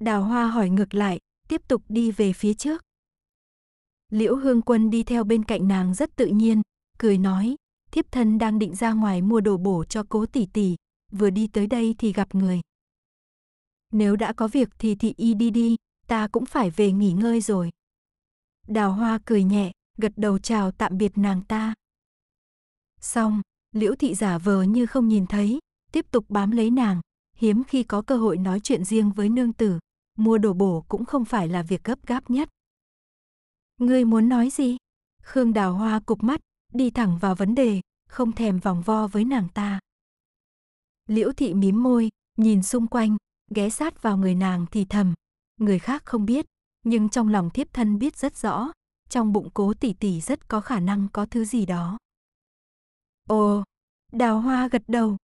Đào Hoa hỏi ngược lại, tiếp tục đi về phía trước. Liễu Hương Quân đi theo bên cạnh nàng rất tự nhiên, cười nói, thiếp thân đang định ra ngoài mua đồ bổ cho cố tỷ tỷ, vừa đi tới đây thì gặp người. Nếu đã có việc thì thị y đi đi, ta cũng phải về nghỉ ngơi rồi. Đào hoa cười nhẹ, gật đầu chào tạm biệt nàng ta. Xong, liễu thị giả vờ như không nhìn thấy, tiếp tục bám lấy nàng, hiếm khi có cơ hội nói chuyện riêng với nương tử, mua đồ bổ cũng không phải là việc gấp gáp nhất. Ngươi muốn nói gì? Khương Đào Hoa cục mắt, đi thẳng vào vấn đề, không thèm vòng vo với nàng ta. Liễu thị mím môi, nhìn xung quanh, ghé sát vào người nàng thì thầm. Người khác không biết, nhưng trong lòng thiếp thân biết rất rõ, trong bụng cố tỷ tỷ rất có khả năng có thứ gì đó. Ồ, đào hoa gật đầu,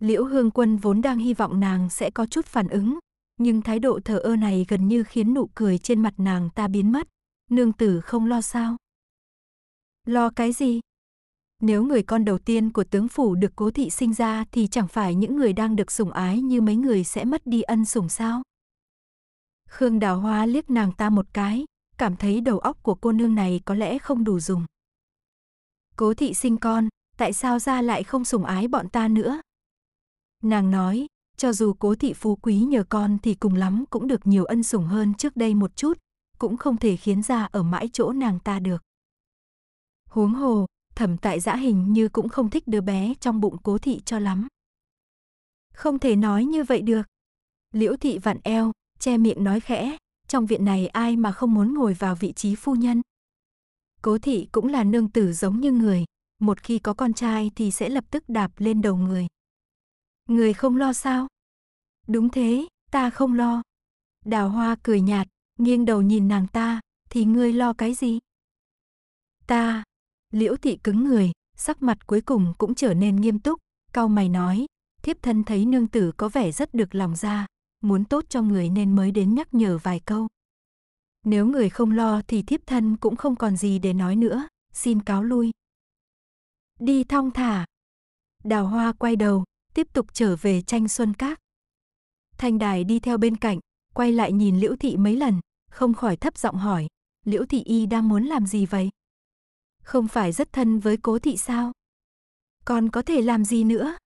Liễu Hương Quân vốn đang hy vọng nàng sẽ có chút phản ứng, nhưng thái độ thờ ơ này gần như khiến nụ cười trên mặt nàng ta biến mất. Nương tử không lo sao? Lo cái gì? Nếu người con đầu tiên của tướng phủ được cố thị sinh ra thì chẳng phải những người đang được sủng ái như mấy người sẽ mất đi ân sủng sao? Khương Đào Hoa liếc nàng ta một cái, cảm thấy đầu óc của cô nương này có lẽ không đủ dùng. Cố thị sinh con, tại sao ra lại không sủng ái bọn ta nữa? Nàng nói, cho dù cố thị phú quý nhờ con thì cùng lắm cũng được nhiều ân sủng hơn trước đây một chút, cũng không thể khiến ra ở mãi chỗ nàng ta được. Huống hồ, thẩm tại giã hình như cũng không thích đứa bé trong bụng cố thị cho lắm. Không thể nói như vậy được. Liễu thị vặn eo, che miệng nói khẽ, trong viện này ai mà không muốn ngồi vào vị trí phu nhân. Cố thị cũng là nương tử giống như người, một khi có con trai thì sẽ lập tức đạp lên đầu người. Người không lo sao? Đúng thế, ta không lo. Đào hoa cười nhạt, nghiêng đầu nhìn nàng ta, thì ngươi lo cái gì? Ta, liễu thị cứng người, sắc mặt cuối cùng cũng trở nên nghiêm túc, cau mày nói, thiếp thân thấy nương tử có vẻ rất được lòng ra, muốn tốt cho người nên mới đến nhắc nhở vài câu. Nếu người không lo thì thiếp thân cũng không còn gì để nói nữa, xin cáo lui. Đi thong thả. Đào hoa quay đầu, tiếp tục trở về tranh xuân các. Thanh đài đi theo bên cạnh, quay lại nhìn Liễu Thị mấy lần, không khỏi thấp giọng hỏi, Liễu Thị Y đang muốn làm gì vậy? Không phải rất thân với cố thị sao? Còn có thể làm gì nữa?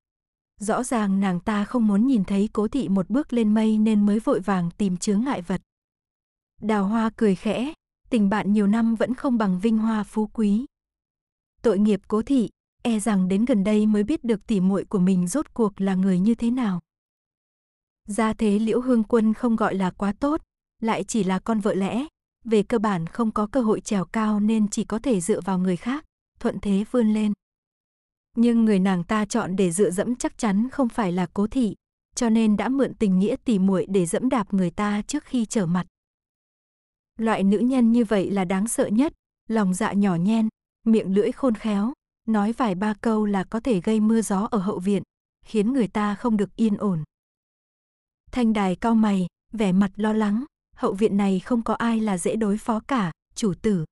Rõ ràng nàng ta không muốn nhìn thấy cố thị một bước lên mây nên mới vội vàng tìm chướng ngại vật. Đào hoa cười khẽ, tình bạn nhiều năm vẫn không bằng vinh hoa phú quý. Tội nghiệp cố thị, e rằng đến gần đây mới biết được tỉ muội của mình rốt cuộc là người như thế nào. Gia thế Liễu Hương Quân không gọi là quá tốt, lại chỉ là con vợ lẽ, về cơ bản không có cơ hội trèo cao nên chỉ có thể dựa vào người khác, thuận thế vươn lên. Nhưng người nàng ta chọn để dựa dẫm chắc chắn không phải là cố thị, cho nên đã mượn tình nghĩa tỉ muội để dẫm đạp người ta trước khi trở mặt. Loại nữ nhân như vậy là đáng sợ nhất, lòng dạ nhỏ nhen, miệng lưỡi khôn khéo, nói vài ba câu là có thể gây mưa gió ở hậu viện, khiến người ta không được yên ổn. Thanh đài cao mày, vẻ mặt lo lắng, hậu viện này không có ai là dễ đối phó cả, chủ tử.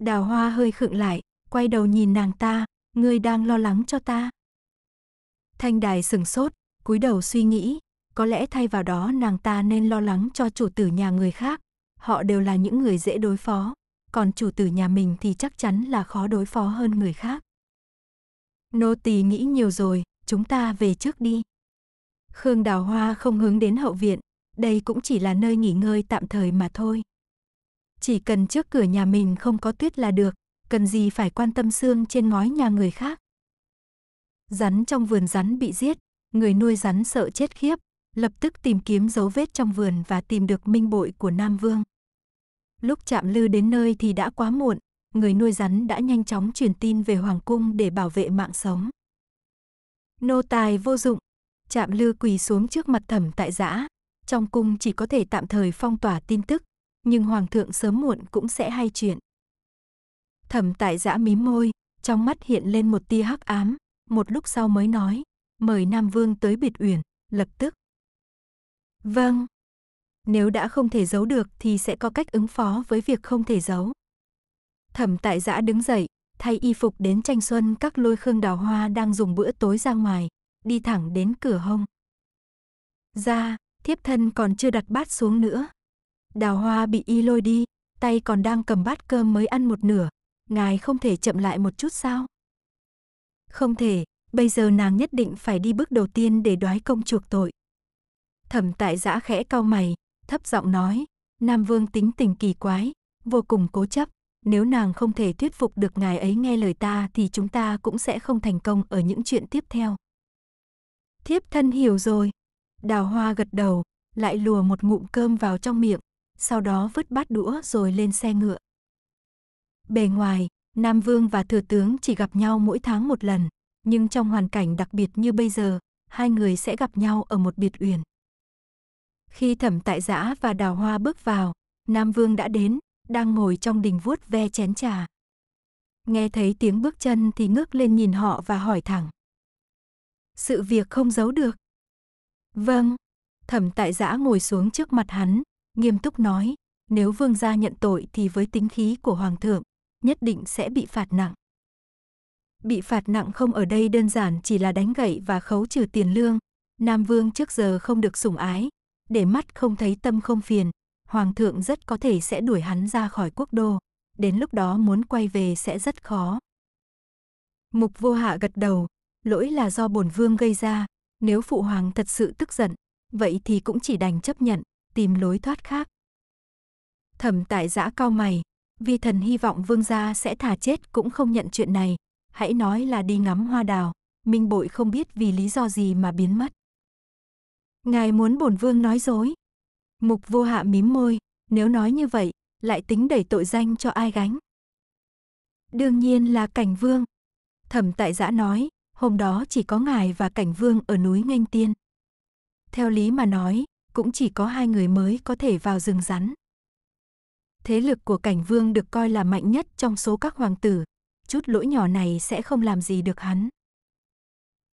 Đào hoa hơi khựng lại, quay đầu nhìn nàng ta, ngươi đang lo lắng cho ta. Thanh đài sừng sốt, cúi đầu suy nghĩ, có lẽ thay vào đó nàng ta nên lo lắng cho chủ tử nhà người khác, họ đều là những người dễ đối phó còn chủ tử nhà mình thì chắc chắn là khó đối phó hơn người khác. Nô tỳ nghĩ nhiều rồi, chúng ta về trước đi. Khương Đào Hoa không hướng đến hậu viện, đây cũng chỉ là nơi nghỉ ngơi tạm thời mà thôi. Chỉ cần trước cửa nhà mình không có tuyết là được, cần gì phải quan tâm xương trên ngói nhà người khác. Rắn trong vườn rắn bị giết, người nuôi rắn sợ chết khiếp, lập tức tìm kiếm dấu vết trong vườn và tìm được minh bội của Nam Vương. Lúc chạm lư đến nơi thì đã quá muộn, người nuôi rắn đã nhanh chóng truyền tin về hoàng cung để bảo vệ mạng sống. Nô tài vô dụng, chạm lư quỳ xuống trước mặt thẩm tại giã, trong cung chỉ có thể tạm thời phong tỏa tin tức, nhưng hoàng thượng sớm muộn cũng sẽ hay chuyện. Thẩm tại giã mím môi, trong mắt hiện lên một tia hắc ám, một lúc sau mới nói, mời Nam Vương tới biệt uyển, lập tức. Vâng nếu đã không thể giấu được thì sẽ có cách ứng phó với việc không thể giấu. Thẩm tại giã đứng dậy, thay y phục đến tranh xuân các lôi khương đào hoa đang dùng bữa tối ra ngoài, đi thẳng đến cửa hông. Ra, thiếp thân còn chưa đặt bát xuống nữa. Đào hoa bị y lôi đi, tay còn đang cầm bát cơm mới ăn một nửa, ngài không thể chậm lại một chút sao? Không thể, bây giờ nàng nhất định phải đi bước đầu tiên để đoái công chuộc tội. Thẩm tại giã khẽ cau mày, thấp giọng nói, Nam Vương tính tình kỳ quái, vô cùng cố chấp, nếu nàng không thể thuyết phục được ngài ấy nghe lời ta thì chúng ta cũng sẽ không thành công ở những chuyện tiếp theo. Thiếp thân hiểu rồi. Đào hoa gật đầu, lại lùa một ngụm cơm vào trong miệng, sau đó vứt bát đũa rồi lên xe ngựa. Bề ngoài, Nam Vương và Thừa Tướng chỉ gặp nhau mỗi tháng một lần, nhưng trong hoàn cảnh đặc biệt như bây giờ, hai người sẽ gặp nhau ở một biệt uyển. Khi thẩm tại giã và đào hoa bước vào, Nam Vương đã đến, đang ngồi trong đình vuốt ve chén trà. Nghe thấy tiếng bước chân thì ngước lên nhìn họ và hỏi thẳng. Sự việc không giấu được. Vâng, thẩm tại giã ngồi xuống trước mặt hắn, nghiêm túc nói, nếu vương gia nhận tội thì với tính khí của hoàng thượng, nhất định sẽ bị phạt nặng. Bị phạt nặng không ở đây đơn giản chỉ là đánh gậy và khấu trừ tiền lương. Nam vương trước giờ không được sủng ái, để mắt không thấy tâm không phiền, hoàng thượng rất có thể sẽ đuổi hắn ra khỏi quốc đô, đến lúc đó muốn quay về sẽ rất khó. Mục vô hạ gật đầu, lỗi là do bổn vương gây ra, nếu phụ hoàng thật sự tức giận, vậy thì cũng chỉ đành chấp nhận, tìm lối thoát khác. Thẩm tại giã cao mày, vi thần hy vọng vương gia sẽ thả chết cũng không nhận chuyện này, hãy nói là đi ngắm hoa đào, minh bội không biết vì lý do gì mà biến mất. Ngài muốn bổn vương nói dối. Mục vô hạ mím môi, nếu nói như vậy, lại tính đẩy tội danh cho ai gánh. Đương nhiên là cảnh vương. Thẩm tại giã nói, hôm đó chỉ có ngài và cảnh vương ở núi nghênh tiên. Theo lý mà nói, cũng chỉ có hai người mới có thể vào rừng rắn. Thế lực của cảnh vương được coi là mạnh nhất trong số các hoàng tử, chút lỗi nhỏ này sẽ không làm gì được hắn.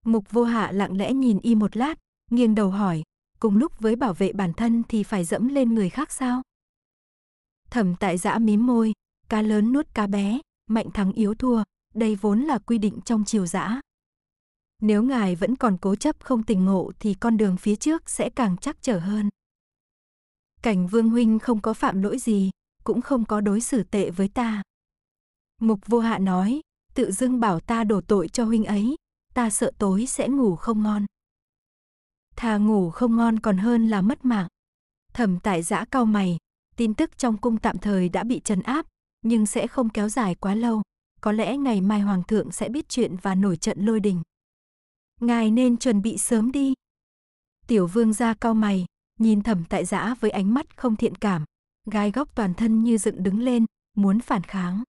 Mục vô hạ lặng lẽ nhìn y một lát, nghiêng đầu hỏi, cùng lúc với bảo vệ bản thân thì phải dẫm lên người khác sao? Thẩm tại giã mím môi, cá lớn nuốt cá bé, mạnh thắng yếu thua, đây vốn là quy định trong triều giã. Nếu ngài vẫn còn cố chấp không tỉnh ngộ thì con đường phía trước sẽ càng chắc trở hơn. Cảnh vương huynh không có phạm lỗi gì, cũng không có đối xử tệ với ta. Mục vô hạ nói, tự dưng bảo ta đổ tội cho huynh ấy, ta sợ tối sẽ ngủ không ngon thà ngủ không ngon còn hơn là mất mạng. Thẩm tại giã cao mày, tin tức trong cung tạm thời đã bị trấn áp, nhưng sẽ không kéo dài quá lâu. Có lẽ ngày mai hoàng thượng sẽ biết chuyện và nổi trận lôi đình. Ngài nên chuẩn bị sớm đi. Tiểu vương ra cao mày, nhìn thẩm tại giã với ánh mắt không thiện cảm, gai góc toàn thân như dựng đứng lên, muốn phản kháng.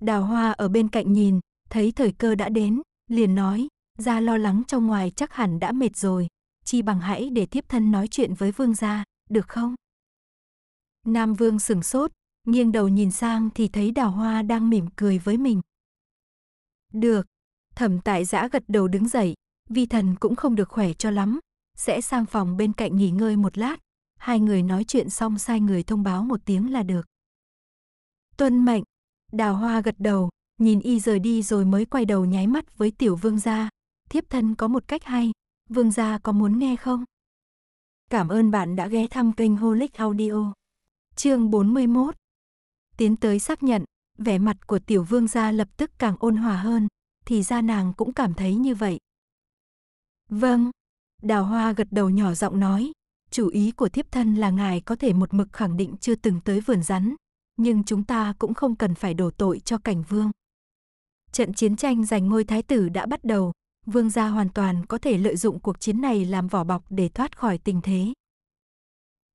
Đào hoa ở bên cạnh nhìn, thấy thời cơ đã đến, liền nói, gia lo lắng trong ngoài chắc hẳn đã mệt rồi, chi bằng hãy để thiếp thân nói chuyện với vương gia, được không? Nam vương sửng sốt, nghiêng đầu nhìn sang thì thấy đào hoa đang mỉm cười với mình. Được, thẩm tại giã gật đầu đứng dậy, vi thần cũng không được khỏe cho lắm, sẽ sang phòng bên cạnh nghỉ ngơi một lát, hai người nói chuyện xong sai người thông báo một tiếng là được. Tuân mệnh, đào hoa gật đầu, nhìn y rời đi rồi mới quay đầu nháy mắt với tiểu vương gia, thiếp thân có một cách hay, vương gia có muốn nghe không? Cảm ơn bạn đã ghé thăm kênh Holic Audio. Chương 41 Tiến tới xác nhận, vẻ mặt của tiểu vương gia lập tức càng ôn hòa hơn, thì ra nàng cũng cảm thấy như vậy. Vâng, đào hoa gật đầu nhỏ giọng nói, chủ ý của thiếp thân là ngài có thể một mực khẳng định chưa từng tới vườn rắn, nhưng chúng ta cũng không cần phải đổ tội cho cảnh vương. Trận chiến tranh giành ngôi thái tử đã bắt đầu, vương gia hoàn toàn có thể lợi dụng cuộc chiến này làm vỏ bọc để thoát khỏi tình thế.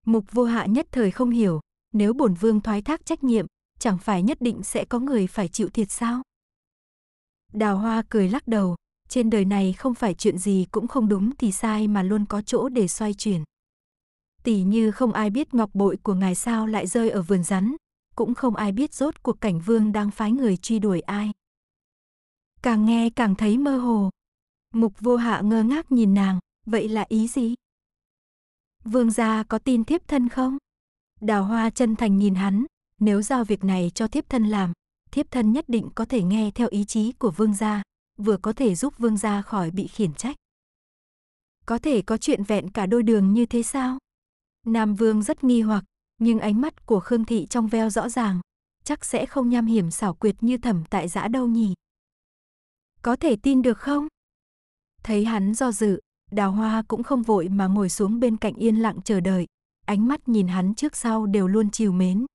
Mục vô hạ nhất thời không hiểu, nếu bổn vương thoái thác trách nhiệm, chẳng phải nhất định sẽ có người phải chịu thiệt sao? Đào hoa cười lắc đầu, trên đời này không phải chuyện gì cũng không đúng thì sai mà luôn có chỗ để xoay chuyển. Tỷ như không ai biết ngọc bội của ngài sao lại rơi ở vườn rắn, cũng không ai biết rốt cuộc cảnh vương đang phái người truy đuổi ai. Càng nghe càng thấy mơ hồ, Mục vô hạ ngơ ngác nhìn nàng, vậy là ý gì? Vương gia có tin thiếp thân không? Đào hoa chân thành nhìn hắn, nếu giao việc này cho thiếp thân làm, thiếp thân nhất định có thể nghe theo ý chí của vương gia, vừa có thể giúp vương gia khỏi bị khiển trách. Có thể có chuyện vẹn cả đôi đường như thế sao? Nam vương rất nghi hoặc, nhưng ánh mắt của Khương Thị trong veo rõ ràng, chắc sẽ không nham hiểm xảo quyệt như thẩm tại giã đâu nhỉ. Có thể tin được không? Thấy hắn do dự, đào hoa cũng không vội mà ngồi xuống bên cạnh yên lặng chờ đợi. Ánh mắt nhìn hắn trước sau đều luôn chiều mến.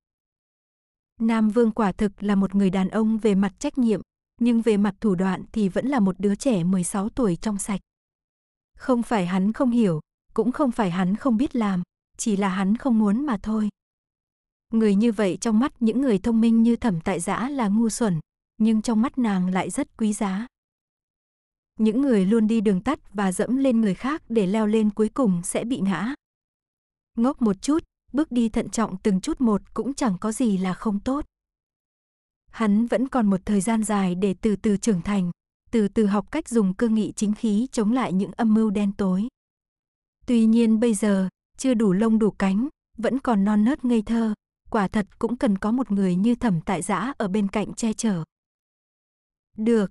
Nam Vương quả thực là một người đàn ông về mặt trách nhiệm, nhưng về mặt thủ đoạn thì vẫn là một đứa trẻ 16 tuổi trong sạch. Không phải hắn không hiểu, cũng không phải hắn không biết làm, chỉ là hắn không muốn mà thôi. Người như vậy trong mắt những người thông minh như thẩm tại giã là ngu xuẩn, nhưng trong mắt nàng lại rất quý giá. Những người luôn đi đường tắt và dẫm lên người khác để leo lên cuối cùng sẽ bị ngã. Ngốc một chút, bước đi thận trọng từng chút một cũng chẳng có gì là không tốt. Hắn vẫn còn một thời gian dài để từ từ trưởng thành, từ từ học cách dùng cương nghị chính khí chống lại những âm mưu đen tối. Tuy nhiên bây giờ, chưa đủ lông đủ cánh, vẫn còn non nớt ngây thơ, quả thật cũng cần có một người như thẩm tại giã ở bên cạnh che chở. Được,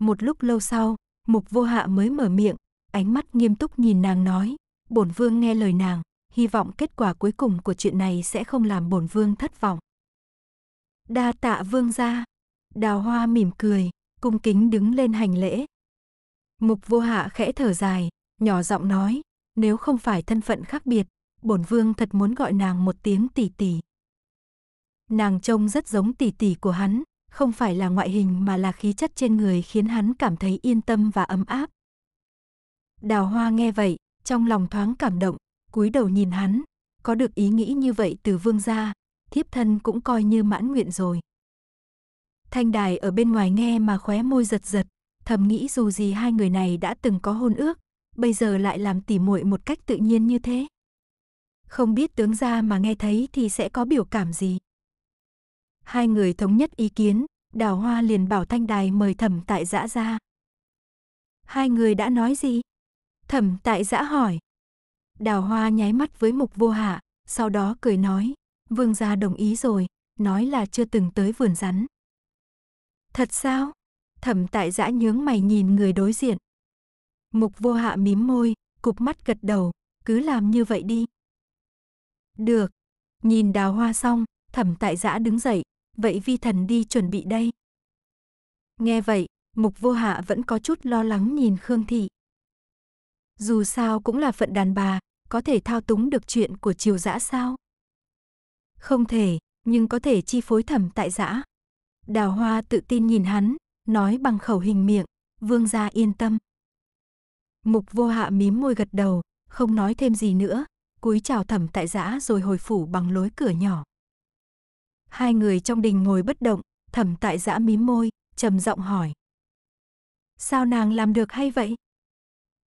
một lúc lâu sau, mục vô hạ mới mở miệng, ánh mắt nghiêm túc nhìn nàng nói, bổn vương nghe lời nàng, hy vọng kết quả cuối cùng của chuyện này sẽ không làm bổn vương thất vọng. Đa tạ vương gia, đào hoa mỉm cười, cung kính đứng lên hành lễ. Mục vô hạ khẽ thở dài, nhỏ giọng nói, nếu không phải thân phận khác biệt, bổn vương thật muốn gọi nàng một tiếng tỷ tỷ. Nàng trông rất giống tỷ tỷ của hắn, không phải là ngoại hình mà là khí chất trên người khiến hắn cảm thấy yên tâm và ấm áp. Đào Hoa nghe vậy, trong lòng thoáng cảm động, cúi đầu nhìn hắn, có được ý nghĩ như vậy từ vương gia, thiếp thân cũng coi như mãn nguyện rồi. Thanh đài ở bên ngoài nghe mà khóe môi giật giật, thầm nghĩ dù gì hai người này đã từng có hôn ước, bây giờ lại làm tỉ muội một cách tự nhiên như thế. Không biết tướng gia mà nghe thấy thì sẽ có biểu cảm gì hai người thống nhất ý kiến, đào hoa liền bảo thanh đài mời thẩm tại dã ra. Hai người đã nói gì? Thẩm tại dã hỏi. Đào hoa nháy mắt với mục vô hạ, sau đó cười nói, vương gia đồng ý rồi, nói là chưa từng tới vườn rắn. Thật sao? Thẩm tại dã nhướng mày nhìn người đối diện. Mục vô hạ mím môi, cục mắt gật đầu, cứ làm như vậy đi. Được. Nhìn đào hoa xong, thẩm tại dã đứng dậy, vậy vi thần đi chuẩn bị đây. Nghe vậy, mục vô hạ vẫn có chút lo lắng nhìn Khương Thị. Dù sao cũng là phận đàn bà, có thể thao túng được chuyện của triều dã sao? Không thể, nhưng có thể chi phối thẩm tại dã. Đào hoa tự tin nhìn hắn, nói bằng khẩu hình miệng, vương gia yên tâm. Mục vô hạ mím môi gật đầu, không nói thêm gì nữa, cúi chào thẩm tại dã rồi hồi phủ bằng lối cửa nhỏ. Hai người trong đình ngồi bất động, thẩm tại giã mím môi, trầm giọng hỏi. Sao nàng làm được hay vậy?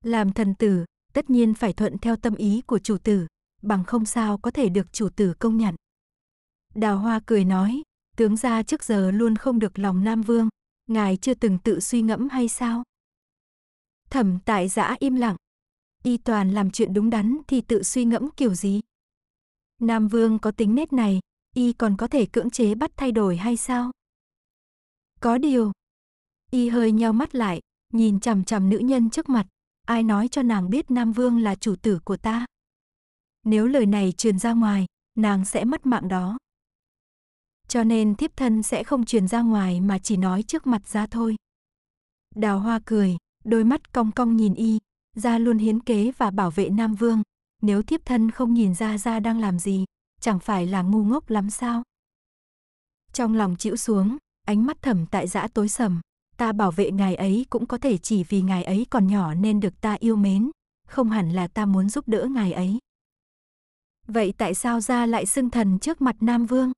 Làm thần tử, tất nhiên phải thuận theo tâm ý của chủ tử, bằng không sao có thể được chủ tử công nhận. Đào Hoa cười nói, tướng gia trước giờ luôn không được lòng Nam Vương, ngài chưa từng tự suy ngẫm hay sao? Thẩm tại giã im lặng, y toàn làm chuyện đúng đắn thì tự suy ngẫm kiểu gì? Nam Vương có tính nét này, y còn có thể cưỡng chế bắt thay đổi hay sao? Có điều. Y hơi nheo mắt lại, nhìn chằm chằm nữ nhân trước mặt. Ai nói cho nàng biết Nam Vương là chủ tử của ta? Nếu lời này truyền ra ngoài, nàng sẽ mất mạng đó. Cho nên thiếp thân sẽ không truyền ra ngoài mà chỉ nói trước mặt ra thôi. Đào hoa cười, đôi mắt cong cong nhìn y, ra luôn hiến kế và bảo vệ Nam Vương. Nếu thiếp thân không nhìn ra ra đang làm gì, chẳng phải là ngu ngốc lắm sao? Trong lòng chịu xuống, ánh mắt thẩm tại giã tối sầm, ta bảo vệ ngài ấy cũng có thể chỉ vì ngài ấy còn nhỏ nên được ta yêu mến, không hẳn là ta muốn giúp đỡ ngài ấy. Vậy tại sao ra lại xưng thần trước mặt Nam Vương?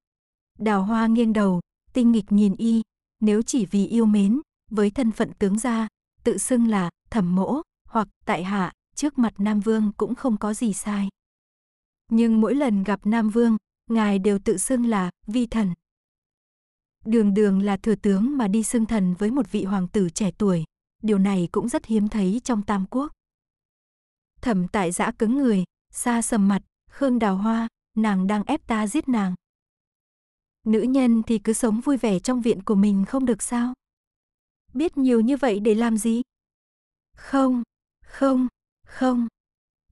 Đào hoa nghiêng đầu, tinh nghịch nhìn y, nếu chỉ vì yêu mến, với thân phận tướng gia, tự xưng là thẩm mỗ, hoặc tại hạ, trước mặt Nam Vương cũng không có gì sai nhưng mỗi lần gặp Nam Vương, ngài đều tự xưng là vi thần. Đường đường là thừa tướng mà đi xưng thần với một vị hoàng tử trẻ tuổi, điều này cũng rất hiếm thấy trong Tam Quốc. Thẩm tại giã cứng người, xa sầm mặt, Khương Đào Hoa, nàng đang ép ta giết nàng. Nữ nhân thì cứ sống vui vẻ trong viện của mình không được sao? Biết nhiều như vậy để làm gì? Không, không, không.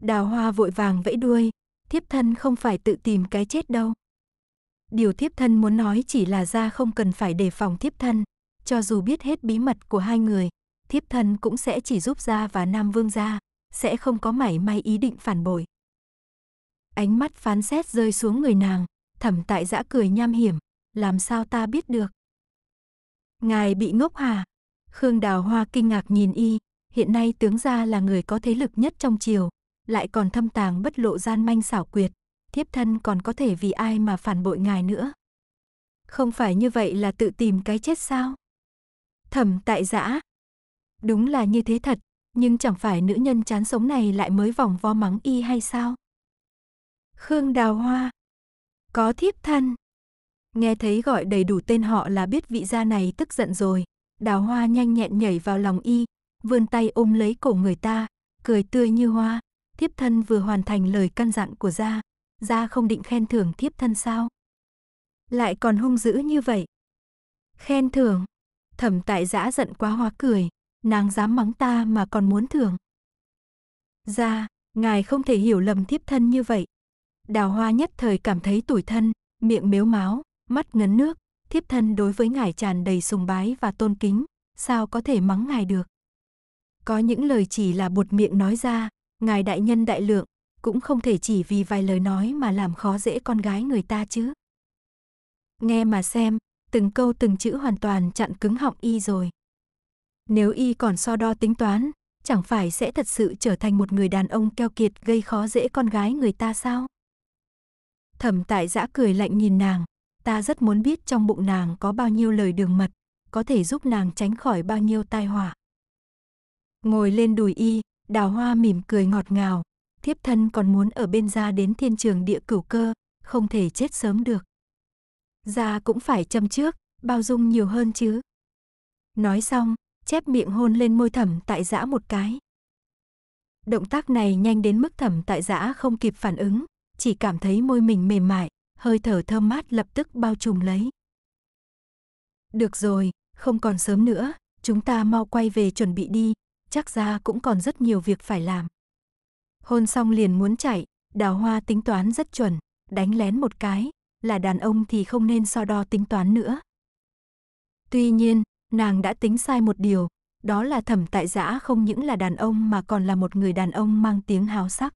Đào Hoa vội vàng vẫy đuôi, thiếp thân không phải tự tìm cái chết đâu. Điều thiếp thân muốn nói chỉ là ra không cần phải đề phòng thiếp thân, cho dù biết hết bí mật của hai người, thiếp thân cũng sẽ chỉ giúp gia và Nam Vương gia, sẽ không có mảy may ý định phản bội. Ánh mắt phán xét rơi xuống người nàng, thẩm tại giã cười nham hiểm, làm sao ta biết được. Ngài bị ngốc hà, Khương Đào Hoa kinh ngạc nhìn y, hiện nay tướng gia là người có thế lực nhất trong triều, lại còn thâm tàng bất lộ gian manh xảo quyệt, thiếp thân còn có thể vì ai mà phản bội ngài nữa. Không phải như vậy là tự tìm cái chết sao? Thẩm tại dã Đúng là như thế thật, nhưng chẳng phải nữ nhân chán sống này lại mới vòng vo mắng y hay sao? Khương Đào Hoa. Có thiếp thân. Nghe thấy gọi đầy đủ tên họ là biết vị gia này tức giận rồi. Đào Hoa nhanh nhẹn nhảy vào lòng y, vươn tay ôm lấy cổ người ta, cười tươi như hoa thiếp thân vừa hoàn thành lời căn dặn của gia, gia không định khen thưởng thiếp thân sao? Lại còn hung dữ như vậy. Khen thưởng, thẩm tại giã giận quá hóa cười, nàng dám mắng ta mà còn muốn thưởng. Gia, ngài không thể hiểu lầm thiếp thân như vậy. Đào hoa nhất thời cảm thấy tủi thân, miệng mếu máo, mắt ngấn nước, thiếp thân đối với ngài tràn đầy sùng bái và tôn kính, sao có thể mắng ngài được. Có những lời chỉ là bột miệng nói ra, Ngài đại nhân đại lượng, cũng không thể chỉ vì vài lời nói mà làm khó dễ con gái người ta chứ. Nghe mà xem, từng câu từng chữ hoàn toàn chặn cứng họng y rồi. Nếu y còn so đo tính toán, chẳng phải sẽ thật sự trở thành một người đàn ông keo kiệt gây khó dễ con gái người ta sao? Thẩm tại giã cười lạnh nhìn nàng, ta rất muốn biết trong bụng nàng có bao nhiêu lời đường mật, có thể giúp nàng tránh khỏi bao nhiêu tai họa. Ngồi lên đùi y, Đào hoa mỉm cười ngọt ngào, thiếp thân còn muốn ở bên gia đến thiên trường địa cửu cơ, không thể chết sớm được. Gia cũng phải châm trước, bao dung nhiều hơn chứ. Nói xong, chép miệng hôn lên môi thẩm tại dã một cái. Động tác này nhanh đến mức thẩm tại dã không kịp phản ứng, chỉ cảm thấy môi mình mềm mại, hơi thở thơm mát lập tức bao trùm lấy. Được rồi, không còn sớm nữa, chúng ta mau quay về chuẩn bị đi, chắc ra cũng còn rất nhiều việc phải làm. Hôn xong liền muốn chạy, đào hoa tính toán rất chuẩn, đánh lén một cái, là đàn ông thì không nên so đo tính toán nữa. Tuy nhiên, nàng đã tính sai một điều, đó là thẩm tại giã không những là đàn ông mà còn là một người đàn ông mang tiếng háo sắc.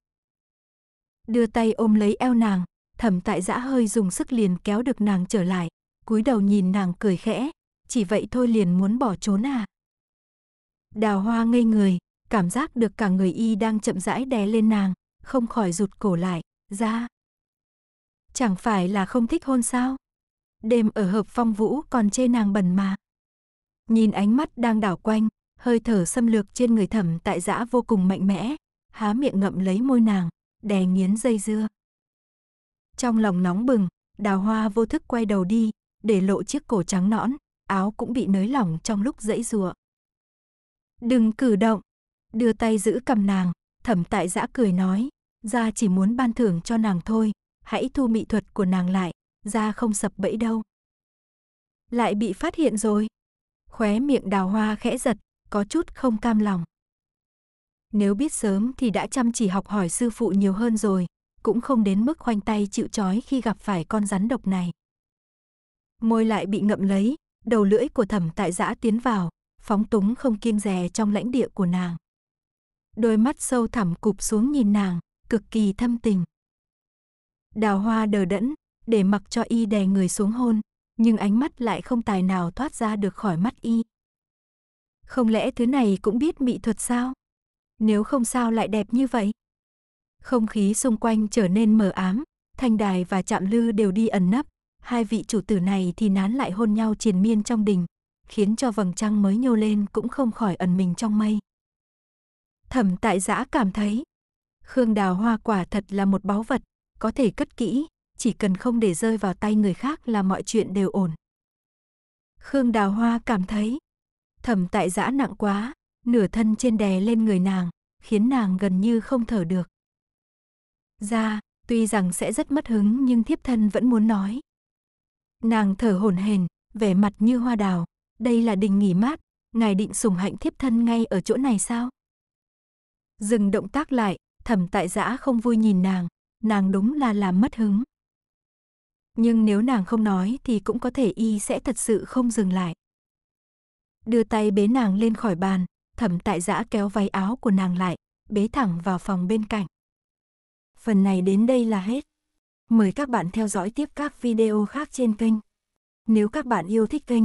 Đưa tay ôm lấy eo nàng, thẩm tại giã hơi dùng sức liền kéo được nàng trở lại, cúi đầu nhìn nàng cười khẽ, chỉ vậy thôi liền muốn bỏ trốn à. Đào hoa ngây người, cảm giác được cả người y đang chậm rãi đè lên nàng, không khỏi rụt cổ lại, ra. Chẳng phải là không thích hôn sao? Đêm ở hợp phong vũ còn chê nàng bẩn mà. Nhìn ánh mắt đang đảo quanh, hơi thở xâm lược trên người thẩm tại dã vô cùng mạnh mẽ, há miệng ngậm lấy môi nàng, đè nghiến dây dưa. Trong lòng nóng bừng, đào hoa vô thức quay đầu đi, để lộ chiếc cổ trắng nõn, áo cũng bị nới lỏng trong lúc dãy rùa. Đừng cử động. Đưa tay giữ cầm nàng, thẩm tại giã cười nói. Gia chỉ muốn ban thưởng cho nàng thôi, hãy thu mị thuật của nàng lại, Gia không sập bẫy đâu. Lại bị phát hiện rồi. Khóe miệng đào hoa khẽ giật, có chút không cam lòng. Nếu biết sớm thì đã chăm chỉ học hỏi sư phụ nhiều hơn rồi, cũng không đến mức khoanh tay chịu trói khi gặp phải con rắn độc này. Môi lại bị ngậm lấy, đầu lưỡi của thẩm tại giã tiến vào, phóng túng không kiêng dè trong lãnh địa của nàng. Đôi mắt sâu thẳm cụp xuống nhìn nàng, cực kỳ thâm tình. Đào hoa đờ đẫn, để mặc cho y đè người xuống hôn, nhưng ánh mắt lại không tài nào thoát ra được khỏi mắt y. Không lẽ thứ này cũng biết mỹ thuật sao? Nếu không sao lại đẹp như vậy? Không khí xung quanh trở nên mờ ám, thanh đài và chạm lư đều đi ẩn nấp, hai vị chủ tử này thì nán lại hôn nhau triền miên trong đình, khiến cho vầng trăng mới nhô lên cũng không khỏi ẩn mình trong mây. Thẩm tại giã cảm thấy, khương đào hoa quả thật là một báu vật, có thể cất kỹ, chỉ cần không để rơi vào tay người khác là mọi chuyện đều ổn. Khương đào hoa cảm thấy, thẩm tại giã nặng quá, nửa thân trên đè lên người nàng, khiến nàng gần như không thở được. Ra, dạ, tuy rằng sẽ rất mất hứng nhưng thiếp thân vẫn muốn nói. Nàng thở hổn hển, vẻ mặt như hoa đào, đây là đình nghỉ mát, ngài định sùng hạnh thiếp thân ngay ở chỗ này sao? Dừng động tác lại, thẩm tại giã không vui nhìn nàng, nàng đúng là làm mất hứng. Nhưng nếu nàng không nói thì cũng có thể y sẽ thật sự không dừng lại. Đưa tay bế nàng lên khỏi bàn, thẩm tại giã kéo váy áo của nàng lại, bế thẳng vào phòng bên cạnh. Phần này đến đây là hết. Mời các bạn theo dõi tiếp các video khác trên kênh. Nếu các bạn yêu thích kênh,